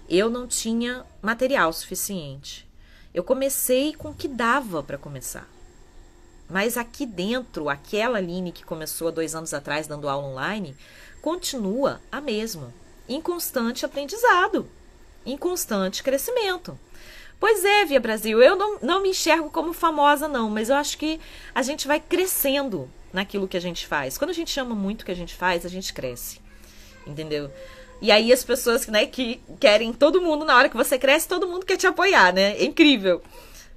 Eu não tinha material suficiente. Eu comecei com o que dava para começar. Mas aqui dentro, aquela Aline que começou há dois anos atrás dando aula online, continua a mesma, em constante aprendizado, em constante crescimento. Pois é, Via Brasil, eu não, não me enxergo como famosa, não, mas eu acho que a gente vai crescendo naquilo que a gente faz. Quando a gente ama muito o que a gente faz, a gente cresce. Entendeu? E aí as pessoas né, que querem todo mundo, na hora que você cresce, todo mundo quer te apoiar, né? É incrível.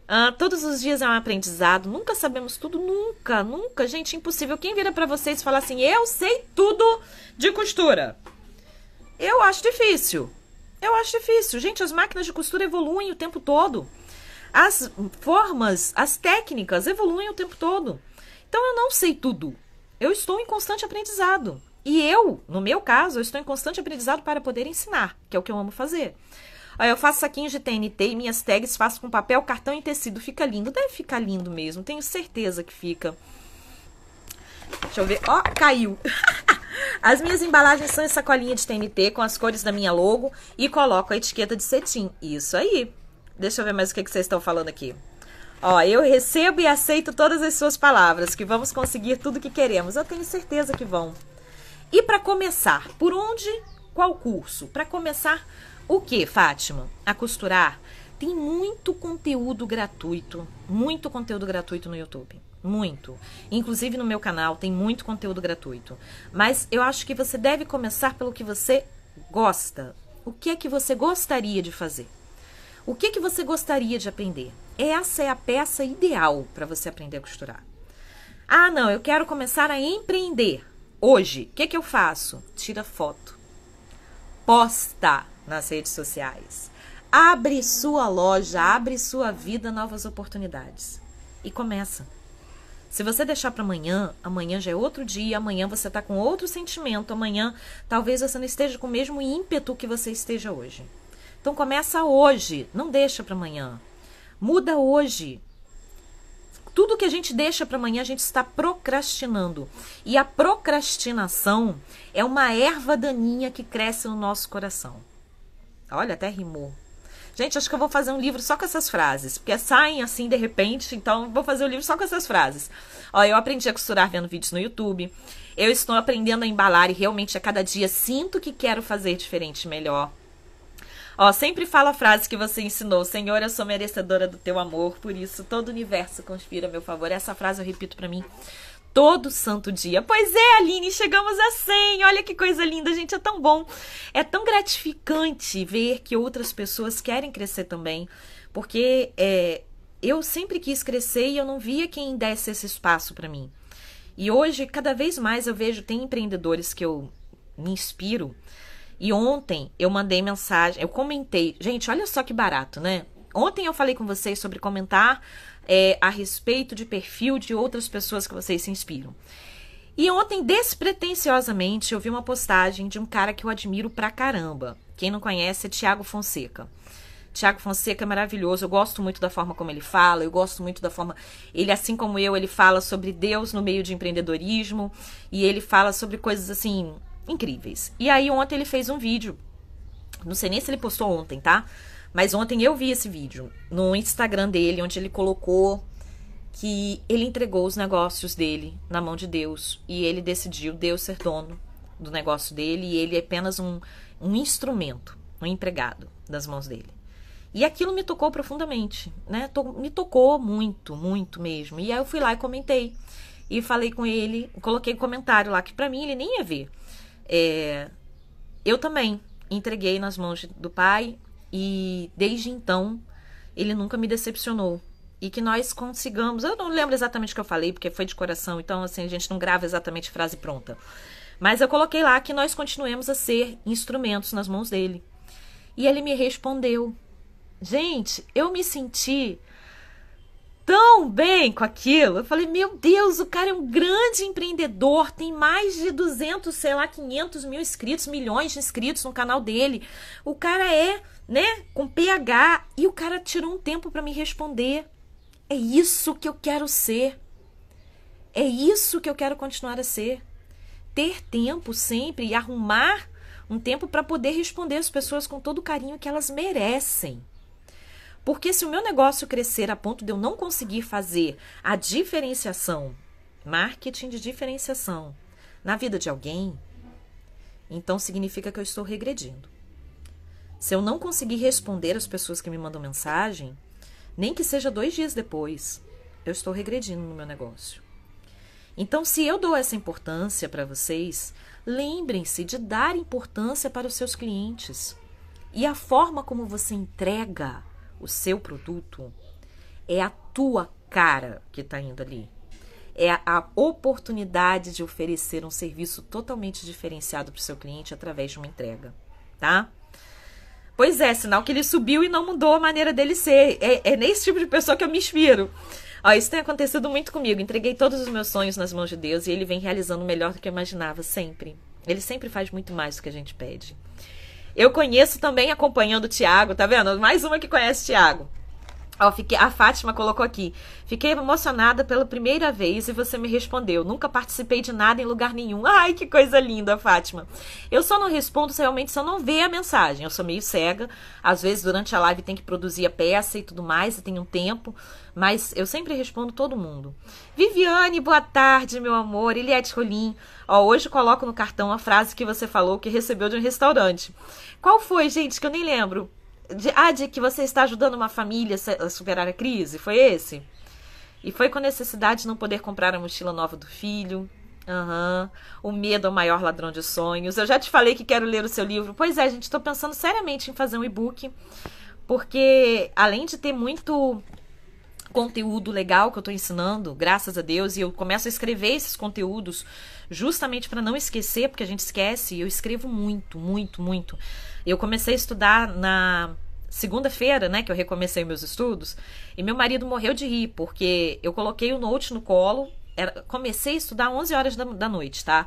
Uh, todos os dias é um aprendizado, nunca sabemos tudo, nunca, nunca, gente, impossível. Quem vira para vocês e fala assim, eu sei tudo de costura? Eu acho difícil. Eu acho difícil. Gente, as máquinas de costura evoluem o tempo todo. As formas, as técnicas evoluem o tempo todo. Então eu não sei tudo. Eu estou em constante aprendizado. E eu, no meu caso, eu estou em constante aprendizado para poder ensinar, que é o que eu amo fazer. Aí eu faço saquinhos de TNT e minhas tags faço com papel, cartão e tecido. Fica lindo. Deve ficar lindo mesmo. Tenho certeza que fica. Deixa eu ver. Ó, caiu. As minhas embalagens são essa colinha de TNT com as cores da minha logo e coloco a etiqueta de cetim. Isso aí. Deixa eu ver mais o que, que vocês estão falando aqui. Ó, eu recebo e aceito todas as suas palavras, que vamos conseguir tudo que queremos. Eu tenho certeza que vão. E para começar, por onde? Qual curso? Para começar, o que, Fátima? A costurar? Tem muito conteúdo gratuito, muito conteúdo gratuito no YouTube muito. Inclusive no meu canal tem muito conteúdo gratuito. Mas eu acho que você deve começar pelo que você gosta. O que é que você gostaria de fazer? O que é que você gostaria de aprender? Essa é a peça ideal para você aprender a costurar. Ah, não, eu quero começar a empreender. Hoje, o que é que eu faço? Tira foto. Posta nas redes sociais. Abre sua loja, abre sua vida, novas oportunidades. E começa. Se você deixar para amanhã, amanhã já é outro dia, amanhã você está com outro sentimento, amanhã talvez você não esteja com o mesmo ímpeto que você esteja hoje. Então começa hoje, não deixa para amanhã. Muda hoje. Tudo que a gente deixa para amanhã, a gente está procrastinando. E a procrastinação é uma erva daninha que cresce no nosso coração. Olha, até rimou. Gente, acho que eu vou fazer um livro só com essas frases, porque saem assim de repente, então vou fazer um livro só com essas frases. Ó, eu aprendi a costurar vendo vídeos no YouTube. Eu estou aprendendo a embalar e realmente a cada dia sinto que quero fazer diferente, melhor. Ó, sempre fala a frase que você ensinou: Senhor, eu sou merecedora do teu amor, por isso todo o universo conspira a meu favor. Essa frase eu repito para mim todo santo dia. Pois é, Aline, chegamos a 100. Olha que coisa linda, gente, é tão bom. É tão gratificante ver que outras pessoas querem crescer também, porque é, eu sempre quis crescer e eu não via quem desse esse espaço para mim. E hoje, cada vez mais eu vejo tem empreendedores que eu me inspiro. E ontem eu mandei mensagem, eu comentei, gente, olha só que barato, né? Ontem eu falei com vocês sobre comentar é, a respeito de perfil de outras pessoas que vocês se inspiram. E ontem, despretensiosamente, eu vi uma postagem de um cara que eu admiro pra caramba. Quem não conhece é Tiago Fonseca. Tiago Fonseca é maravilhoso, eu gosto muito da forma como ele fala, eu gosto muito da forma. Ele, assim como eu, ele fala sobre Deus no meio de empreendedorismo e ele fala sobre coisas assim incríveis. E aí, ontem ele fez um vídeo. Não sei nem se ele postou ontem, tá? Mas ontem eu vi esse vídeo no Instagram dele, onde ele colocou que ele entregou os negócios dele na mão de Deus e ele decidiu Deus ser dono do negócio dele e ele é apenas um, um instrumento, um empregado das mãos dele. E aquilo me tocou profundamente, né? me tocou muito, muito mesmo. E aí eu fui lá e comentei e falei com ele, coloquei um comentário lá que para mim ele nem ia ver. É, eu também entreguei nas mãos do pai e desde então, ele nunca me decepcionou. E que nós consigamos. Eu não lembro exatamente o que eu falei, porque foi de coração, então, assim, a gente não grava exatamente frase pronta. Mas eu coloquei lá que nós continuemos a ser instrumentos nas mãos dele. E ele me respondeu. Gente, eu me senti tão bem com aquilo. Eu falei, meu Deus, o cara é um grande empreendedor, tem mais de 200, sei lá, 500 mil inscritos, milhões de inscritos no canal dele. O cara é né? Com PH. E o cara tirou um tempo para me responder. É isso que eu quero ser. É isso que eu quero continuar a ser. Ter tempo sempre e arrumar um tempo para poder responder as pessoas com todo o carinho que elas merecem. Porque se o meu negócio crescer a ponto de eu não conseguir fazer a diferenciação, marketing de diferenciação, na vida de alguém, então significa que eu estou regredindo. Se eu não conseguir responder as pessoas que me mandam mensagem, nem que seja dois dias depois, eu estou regredindo no meu negócio. Então, se eu dou essa importância para vocês, lembrem-se de dar importância para os seus clientes. E a forma como você entrega o seu produto é a tua cara que está indo ali. É a oportunidade de oferecer um serviço totalmente diferenciado para o seu cliente através de uma entrega, tá? Pois é, sinal que ele subiu e não mudou a maneira dele ser. É, é nesse tipo de pessoa que eu me inspiro. Ó, isso tem acontecido muito comigo. Entreguei todos os meus sonhos nas mãos de Deus e ele vem realizando melhor do que eu imaginava, sempre. Ele sempre faz muito mais do que a gente pede. Eu conheço também acompanhando o Tiago, tá vendo? Mais uma que conhece o Tiago ó fiquei, a Fátima colocou aqui. Fiquei emocionada pela primeira vez e você me respondeu. Nunca participei de nada em lugar nenhum. Ai, que coisa linda, Fátima. Eu só não respondo se realmente se eu não ver a mensagem. Eu sou meio cega. Às vezes, durante a live, tem que produzir a peça e tudo mais, e tem um tempo. Mas eu sempre respondo todo mundo. Viviane, boa tarde, meu amor. Eliette Rolim. Ó, hoje coloco no cartão a frase que você falou que recebeu de um restaurante. Qual foi, gente, que eu nem lembro? De, ah, de que você está ajudando uma família a superar a crise? Foi esse? E foi com necessidade de não poder comprar a mochila nova do filho. Uhum. O medo é o maior ladrão de sonhos. Eu já te falei que quero ler o seu livro. Pois é, gente, estou pensando seriamente em fazer um e-book. Porque além de ter muito conteúdo legal que eu estou ensinando, graças a Deus, e eu começo a escrever esses conteúdos justamente para não esquecer, porque a gente esquece, eu escrevo muito, muito, muito. Eu comecei a estudar na segunda-feira, né, que eu recomecei meus estudos, e meu marido morreu de rir, porque eu coloquei o note no colo, era, comecei a estudar 11 horas da, da noite, tá?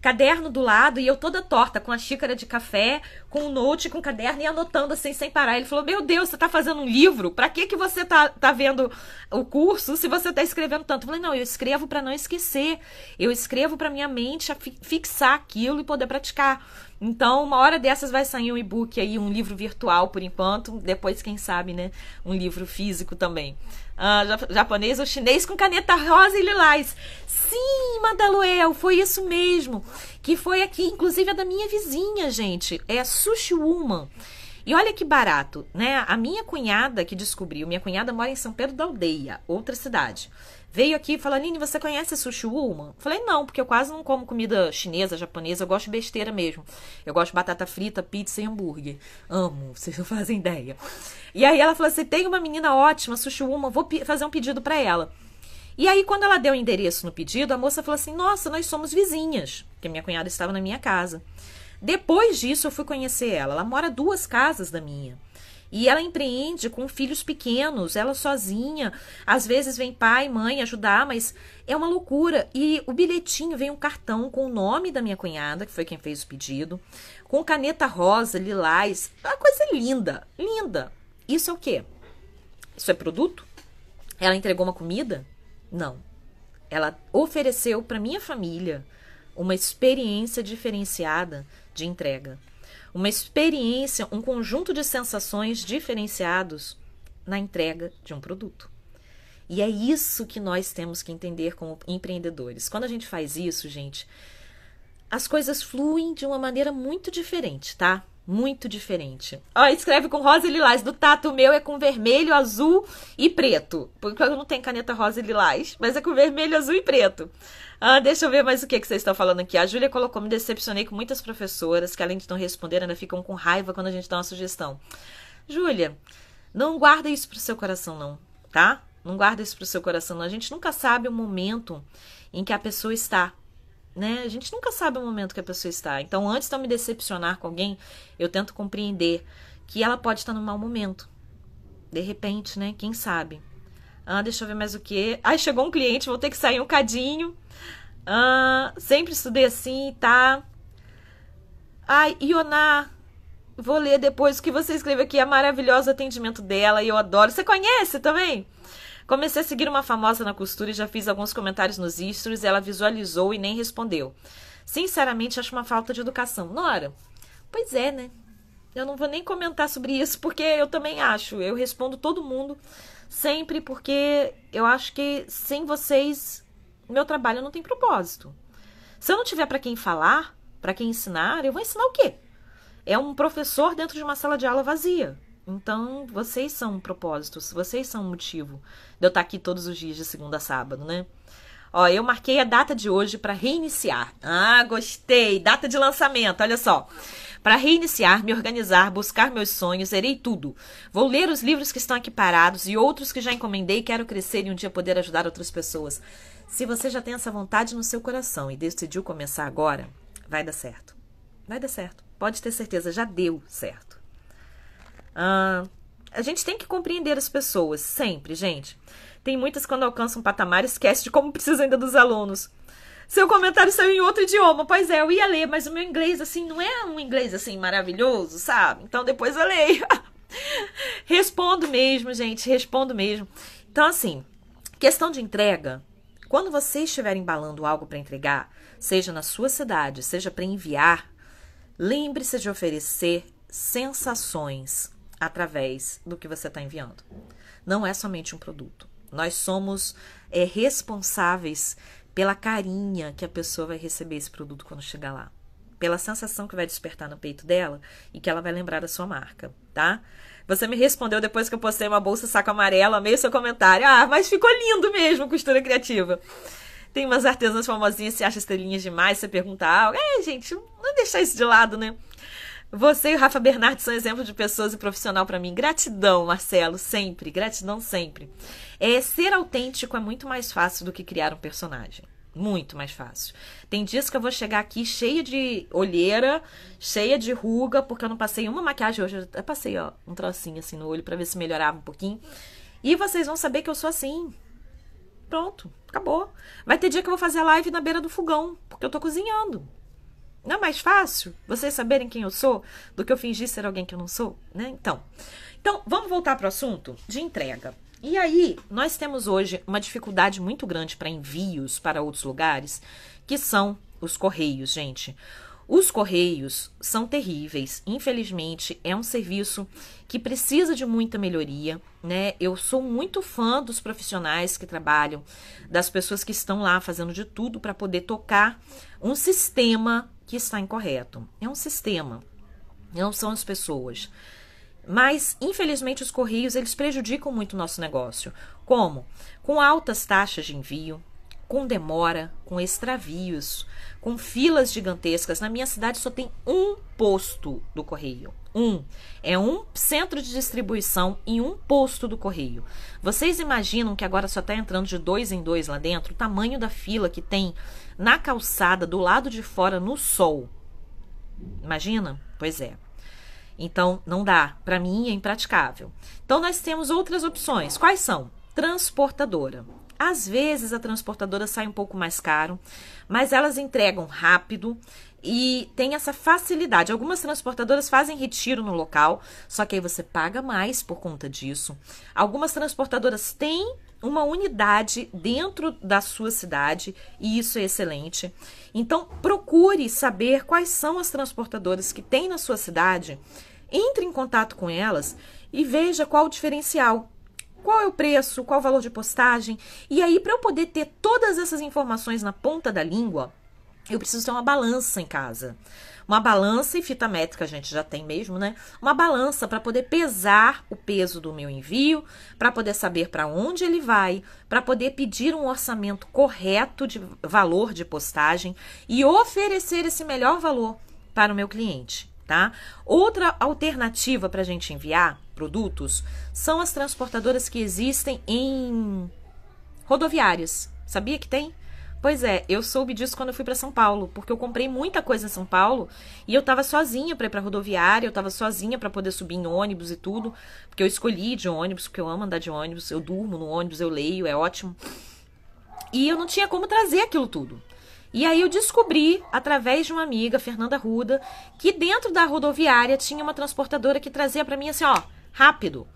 caderno do lado e eu toda torta, com a xícara de café, com o note, com o caderno e anotando assim sem parar. Ele falou: Meu Deus, você tá fazendo um livro? Pra que, que você tá, tá vendo o curso se você tá escrevendo tanto? Eu falei: Não, eu escrevo para não esquecer. Eu escrevo para minha mente fixar aquilo e poder praticar. Então, uma hora dessas vai sair um e-book aí, um livro virtual por enquanto. Depois, quem sabe, né? Um livro físico também. Uh, japonês ou chinês com caneta rosa e lilás. Sim, Madaluel foi isso mesmo. Que foi aqui, inclusive, é da minha vizinha, gente. É Sushi Woman. E olha que barato, né? A minha cunhada que descobriu, minha cunhada mora em São Pedro da Aldeia, outra cidade veio aqui e falou: Nini, você conhece Sushi Woman? Falei, não, porque eu quase não como comida chinesa, japonesa, eu gosto besteira mesmo. Eu gosto de batata frita, pizza e hambúrguer. Amo, vocês não fazem ideia. E aí ela falou assim, tem uma menina ótima, Sushi Woman, vou fazer um pedido para ela. E aí, quando ela deu o endereço no pedido, a moça falou assim, nossa, nós somos vizinhas, porque minha cunhada estava na minha casa. Depois disso, eu fui conhecer ela. Ela mora duas casas da minha. E ela empreende com filhos pequenos, ela sozinha. Às vezes vem pai, mãe ajudar, mas é uma loucura. E o bilhetinho vem um cartão com o nome da minha cunhada, que foi quem fez o pedido, com caneta rosa, lilás. É uma coisa linda, linda. Isso é o quê? Isso é produto? Ela entregou uma comida? Não. Ela ofereceu para minha família uma experiência diferenciada de entrega uma experiência, um conjunto de sensações diferenciados na entrega de um produto. E é isso que nós temos que entender como empreendedores. Quando a gente faz isso, gente, as coisas fluem de uma maneira muito diferente, tá? Muito diferente. Ó, escreve com rosa e lilás. Do tato meu é com vermelho, azul e preto. Porque eu não tenho caneta rosa e lilás, mas é com vermelho, azul e preto. Ah, deixa eu ver mais o que, que vocês estão falando aqui. A Júlia colocou: me decepcionei com muitas professoras que, além de não responder, ainda ficam com raiva quando a gente dá uma sugestão. Júlia, não guarda isso pro seu coração, não, tá? Não guarda isso pro seu coração, não. A gente nunca sabe o momento em que a pessoa está né? A gente nunca sabe o momento que a pessoa está. Então, antes de eu me decepcionar com alguém, eu tento compreender que ela pode estar num mau momento. De repente, né? Quem sabe? Ah, deixa eu ver mais o que. Ai, chegou um cliente, vou ter que sair um cadinho. Ah, sempre estudei assim, tá? Ai, Ioná, vou ler depois o que você escreveu aqui. É maravilhoso o atendimento dela e eu adoro. Você conhece também? Comecei a seguir uma famosa na costura e já fiz alguns comentários nos stories. Ela visualizou e nem respondeu. Sinceramente, acho uma falta de educação. Nora, pois é, né? Eu não vou nem comentar sobre isso porque eu também acho. Eu respondo todo mundo sempre porque eu acho que sem vocês meu trabalho não tem propósito. Se eu não tiver para quem falar, para quem ensinar, eu vou ensinar o quê? É um professor dentro de uma sala de aula vazia. Então, vocês são um propósito, vocês são um motivo de eu estar aqui todos os dias de segunda a sábado, né? Ó, eu marquei a data de hoje para reiniciar. Ah, gostei! Data de lançamento, olha só. Para reiniciar, me organizar, buscar meus sonhos, erei tudo. Vou ler os livros que estão aqui parados e outros que já encomendei quero crescer e um dia poder ajudar outras pessoas. Se você já tem essa vontade no seu coração e decidiu começar agora, vai dar certo. Vai dar certo. Pode ter certeza, já deu certo. Uh, a gente tem que compreender as pessoas, sempre, gente. Tem muitas quando alcançam um patamar esquece de como precisa ainda dos alunos. Seu comentário saiu em outro idioma. Pois é, eu ia ler, mas o meu inglês, assim, não é um inglês, assim, maravilhoso, sabe? Então depois eu leio. respondo mesmo, gente, respondo mesmo. Então, assim, questão de entrega. Quando você estiver embalando algo para entregar, seja na sua cidade, seja para enviar, lembre-se de oferecer sensações através do que você está enviando. Não é somente um produto. Nós somos é, responsáveis pela carinha que a pessoa vai receber esse produto quando chegar lá, pela sensação que vai despertar no peito dela e que ela vai lembrar da sua marca, tá? Você me respondeu depois que eu postei uma bolsa saco amarelo, amei seu comentário. Ah, mas ficou lindo mesmo, costura criativa. Tem umas artesãs famosinhas, se acha estrelinhas demais, você pergunta algo. é, gente, não deixar isso de lado, né? Você e o Rafa Bernardo são exemplo de pessoas e profissional para mim. Gratidão, Marcelo, sempre. Gratidão sempre. É, ser autêntico é muito mais fácil do que criar um personagem. Muito mais fácil. Tem dias que eu vou chegar aqui cheia de olheira, cheia de ruga, porque eu não passei uma maquiagem hoje. Eu passei, ó, um trocinho assim no olho para ver se melhorava um pouquinho. E vocês vão saber que eu sou assim. Pronto, acabou. Vai ter dia que eu vou fazer live na beira do fogão, porque eu tô cozinhando. Não é mais fácil vocês saberem quem eu sou do que eu fingir ser alguém que eu não sou, né? Então, então vamos voltar para o assunto de entrega. E aí, nós temos hoje uma dificuldade muito grande para envios para outros lugares, que são os correios, gente. Os correios são terríveis, infelizmente é um serviço que precisa de muita melhoria, né? Eu sou muito fã dos profissionais que trabalham, das pessoas que estão lá fazendo de tudo para poder tocar um sistema que está incorreto. É um sistema, não são as pessoas. Mas, infelizmente, os correios eles prejudicam muito o nosso negócio. Como? Com altas taxas de envio, com demora, com extravios, com filas gigantescas. Na minha cidade só tem um posto do correio. Um. É um centro de distribuição e um posto do correio. Vocês imaginam que agora só está entrando de dois em dois lá dentro? O tamanho da fila que tem na calçada, do lado de fora, no sol. Imagina? Pois é. Então, não dá. Para mim, é impraticável. Então, nós temos outras opções. Quais são? Transportadora. Às vezes a transportadora sai um pouco mais caro, mas elas entregam rápido e tem essa facilidade. Algumas transportadoras fazem retiro no local, só que aí você paga mais por conta disso. Algumas transportadoras têm uma unidade dentro da sua cidade e isso é excelente. Então, procure saber quais são as transportadoras que tem na sua cidade, entre em contato com elas e veja qual o diferencial qual é o preço, qual o valor de postagem. E aí, para eu poder ter todas essas informações na ponta da língua, eu preciso ter uma balança em casa. Uma balança e fita métrica a gente já tem mesmo, né? Uma balança para poder pesar o peso do meu envio, para poder saber para onde ele vai, para poder pedir um orçamento correto de valor de postagem e oferecer esse melhor valor para o meu cliente tá? Outra alternativa para a gente enviar produtos são as transportadoras que existem em rodoviárias. Sabia que tem? Pois é, eu soube disso quando eu fui para São Paulo, porque eu comprei muita coisa em São Paulo e eu tava sozinha para ir para rodoviária, eu tava sozinha para poder subir em ônibus e tudo, porque eu escolhi de ônibus, porque eu amo andar de ônibus, eu durmo no ônibus, eu leio, é ótimo. E eu não tinha como trazer aquilo tudo. E aí eu descobri, através de uma amiga, Fernanda Ruda, que dentro da rodoviária tinha uma transportadora que trazia para mim assim, ó, rápido.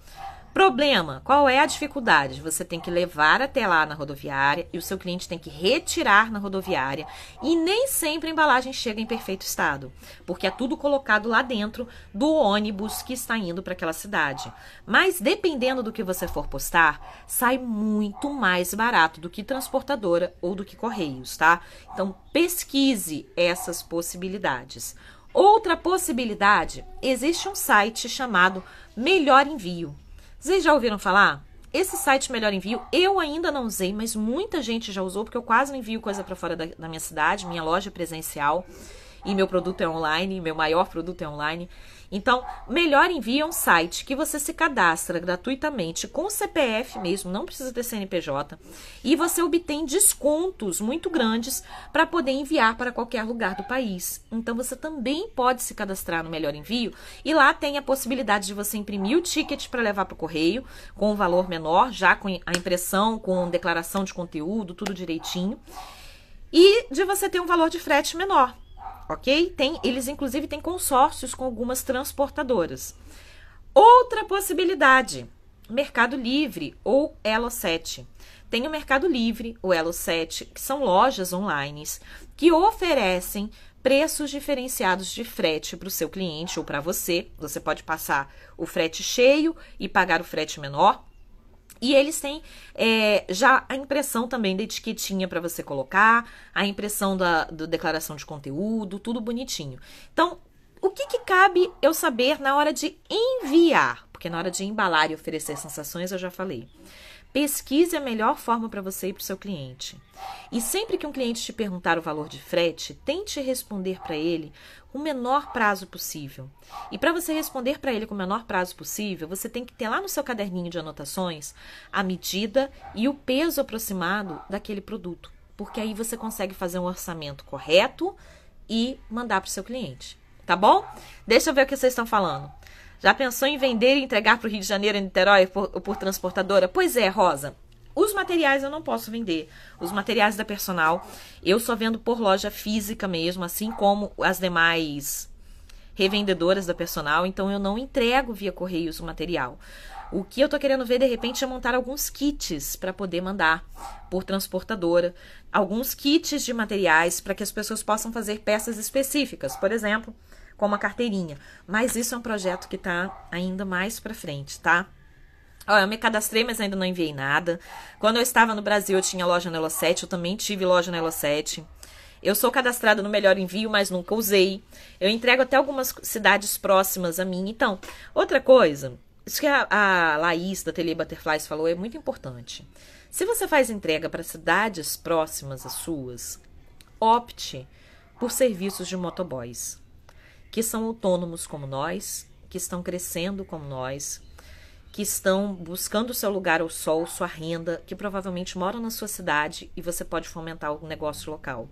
Problema: qual é a dificuldade? Você tem que levar até lá na rodoviária e o seu cliente tem que retirar na rodoviária. E nem sempre a embalagem chega em perfeito estado, porque é tudo colocado lá dentro do ônibus que está indo para aquela cidade. Mas dependendo do que você for postar, sai muito mais barato do que transportadora ou do que correios, tá? Então pesquise essas possibilidades. Outra possibilidade: existe um site chamado Melhor Envio. Vocês já ouviram falar? Esse site Melhor Envio eu ainda não usei, mas muita gente já usou, porque eu quase não envio coisa para fora da, da, minha cidade, minha loja é presencial e meu produto é online, meu maior produto é online. Então, melhor é um site que você se cadastra gratuitamente com CPF mesmo, não precisa ter CNPJ, e você obtém descontos muito grandes para poder enviar para qualquer lugar do país. Então, você também pode se cadastrar no Melhor Envio e lá tem a possibilidade de você imprimir o ticket para levar para o correio com um valor menor, já com a impressão, com declaração de conteúdo, tudo direitinho. E de você ter um valor de frete menor, ok? Tem, eles inclusive têm consórcios com algumas transportadoras. Outra possibilidade, Mercado Livre ou Elo 7. Tem o Mercado Livre, o Elo 7, que são lojas online que oferecem preços diferenciados de frete para o seu cliente ou para você. Você pode passar o frete cheio e pagar o frete menor, e eles têm é, já a impressão também da etiquetinha para você colocar, a impressão da, declaração de conteúdo, tudo bonitinho. Então, o que, que cabe eu saber na hora de enviar? Porque na hora de embalar e oferecer sensações, eu já falei. Pesquise a melhor forma para você e para o seu cliente. E sempre que um cliente te perguntar o valor de frete, tente responder para ele o menor prazo possível. E para você responder para ele com o menor prazo possível, você tem que ter lá no seu caderninho de anotações a medida e o peso aproximado daquele produto, porque aí você consegue fazer um orçamento correto e mandar para o seu cliente. Tá bom? Deixa eu ver o que vocês estão falando. Já pensou em vender e entregar para o Rio de Janeiro e Niterói por, por transportadora? Pois é, Rosa. Os materiais eu não posso vender. Os materiais da personal eu só vendo por loja física mesmo, assim como as demais revendedoras da personal. Então eu não entrego via correios o material. O que eu tô querendo ver de repente é montar alguns kits para poder mandar por transportadora, alguns kits de materiais para que as pessoas possam fazer peças específicas, por exemplo como a carteirinha. Mas isso é um projeto que está ainda mais para frente, tá? Olha, eu me cadastrei, mas ainda não enviei nada. Quando eu estava no Brasil, eu tinha loja na Elo 7, eu também tive loja na Elo 7. Eu sou cadastrada no Melhor Envio, mas nunca usei. Eu entrego até algumas cidades próximas a mim. Então, outra coisa, isso que a, a Laís da Tele Butterflies falou é muito importante. Se você faz entrega para cidades próximas às suas, opte por serviços de motoboys que são autônomos como nós, que estão crescendo como nós, que estão buscando seu lugar ao sol, sua renda, que provavelmente moram na sua cidade e você pode fomentar um negócio local.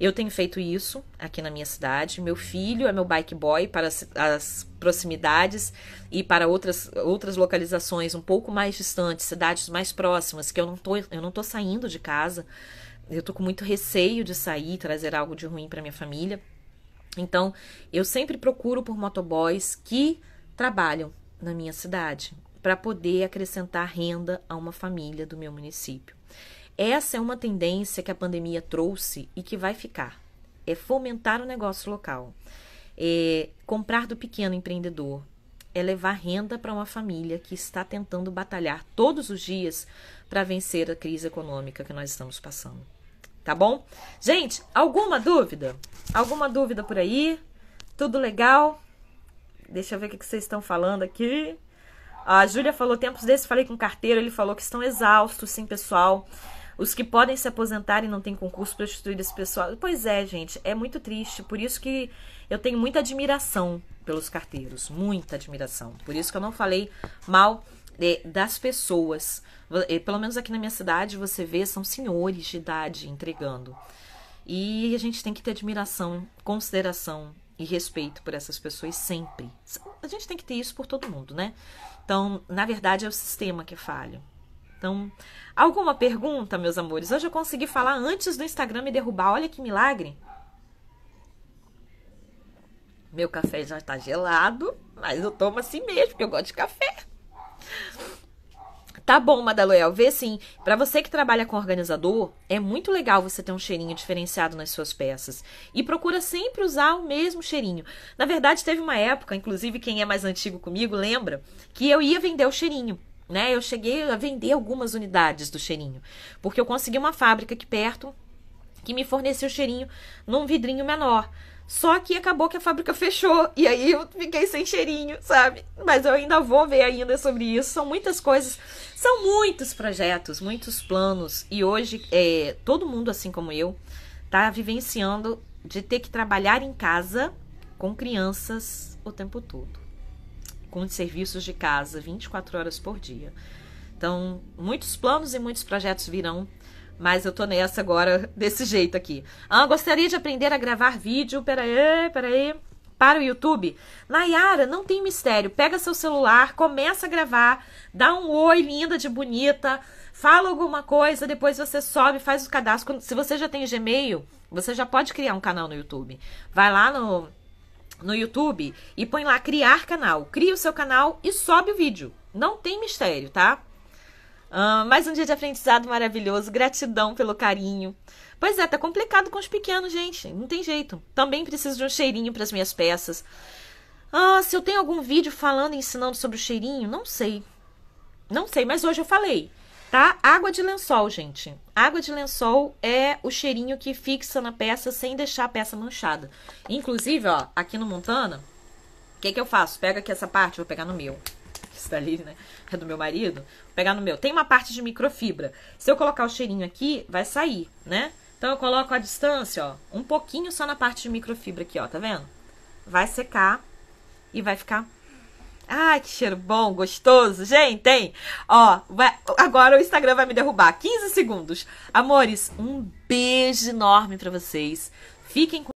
Eu tenho feito isso aqui na minha cidade. Meu filho é meu bike boy para as, proximidades e para outras, outras localizações um pouco mais distantes, cidades mais próximas, que eu não estou eu não saindo de casa. Eu estou com muito receio de sair, trazer algo de ruim para minha família. Então, eu sempre procuro por motoboys que trabalham na minha cidade para poder acrescentar renda a uma família do meu município. Essa é uma tendência que a pandemia trouxe e que vai ficar. É fomentar o negócio local, é comprar do pequeno empreendedor, é levar renda para uma família que está tentando batalhar todos os dias para vencer a crise econômica que nós estamos passando tá bom? Gente, alguma dúvida? Alguma dúvida por aí? Tudo legal? Deixa eu ver o que vocês estão falando aqui. A Júlia falou: tempos desses falei com o carteiro, ele falou que estão exaustos, sim, pessoal. Os que podem se aposentar e não tem concurso para instituir esse pessoal. Pois é, gente, é muito triste. Por isso que eu tenho muita admiração pelos carteiros, muita admiração. Por isso que eu não falei mal das pessoas. Eh, pelo menos aqui na minha cidade você vê, são senhores de idade entregando. E a gente tem que ter admiração, consideração e respeito por essas pessoas sempre. A gente tem que ter isso por todo mundo, né? Então, na verdade, é o sistema que falha. Então, alguma pergunta, meus amores? Hoje eu consegui falar antes do Instagram me derrubar. Olha que milagre! Meu café já tá gelado, mas eu tomo assim mesmo, porque eu gosto de café. Tá bom, Madaloel, vê sim. Para você que trabalha com organizador, é muito legal você ter um cheirinho diferenciado nas suas peças. E procura sempre usar o mesmo cheirinho. Na verdade, teve uma época, inclusive quem é mais antigo comigo lembra, que eu ia vender o cheirinho. Né? Eu cheguei a vender algumas unidades do cheirinho, porque eu consegui uma fábrica aqui perto que me fornecia o cheirinho num vidrinho menor. Só que acabou que a fábrica fechou e aí eu fiquei sem cheirinho, sabe? Mas eu ainda vou ver ainda sobre isso. São muitas coisas, são muitos projetos, muitos planos e hoje é, todo mundo assim como eu tá vivenciando de ter que trabalhar em casa com crianças o tempo todo, com os serviços de casa 24 horas por dia. Então, muitos planos e muitos projetos virão mas eu tô nessa agora, desse jeito aqui. Ah, gostaria de aprender a gravar vídeo. Peraí, peraí para o YouTube, Nayara, não tem mistério. Pega seu celular, começa a gravar, dá um oi linda de bonita, fala alguma coisa, depois você sobe, faz o cadastro. Se você já tem Gmail, você já pode criar um canal no YouTube. Vai lá no, no YouTube e põe lá criar canal. Cria o seu canal e sobe o vídeo. Não tem mistério, tá? Uh, mais um dia de aprendizado maravilhoso. Gratidão pelo carinho. Pois é, tá complicado com os pequenos, gente. Não tem jeito. Também preciso de um cheirinho para as minhas peças. Ah, se eu tenho algum vídeo falando, ensinando sobre o cheirinho, não sei. Não sei, mas hoje eu falei, tá? Água de lençol, gente. Água de lençol é o cheirinho que fixa na peça sem deixar a peça manchada. Inclusive, ó, aqui no Montana, o que que eu faço? Pega aqui essa parte, vou pegar no meu. Isso tá ali, né? é do meu marido, vou pegar no meu. Tem uma parte de microfibra. Se eu colocar o cheirinho aqui, vai sair, né? Então eu coloco a distância, ó, um pouquinho só na parte de microfibra aqui, ó, tá vendo? Vai secar e vai ficar Ai, que cheiro bom, gostoso. Gente, hein? Ó, vai... agora o Instagram vai me derrubar. 15 segundos. Amores, um beijo enorme para vocês. Fiquem com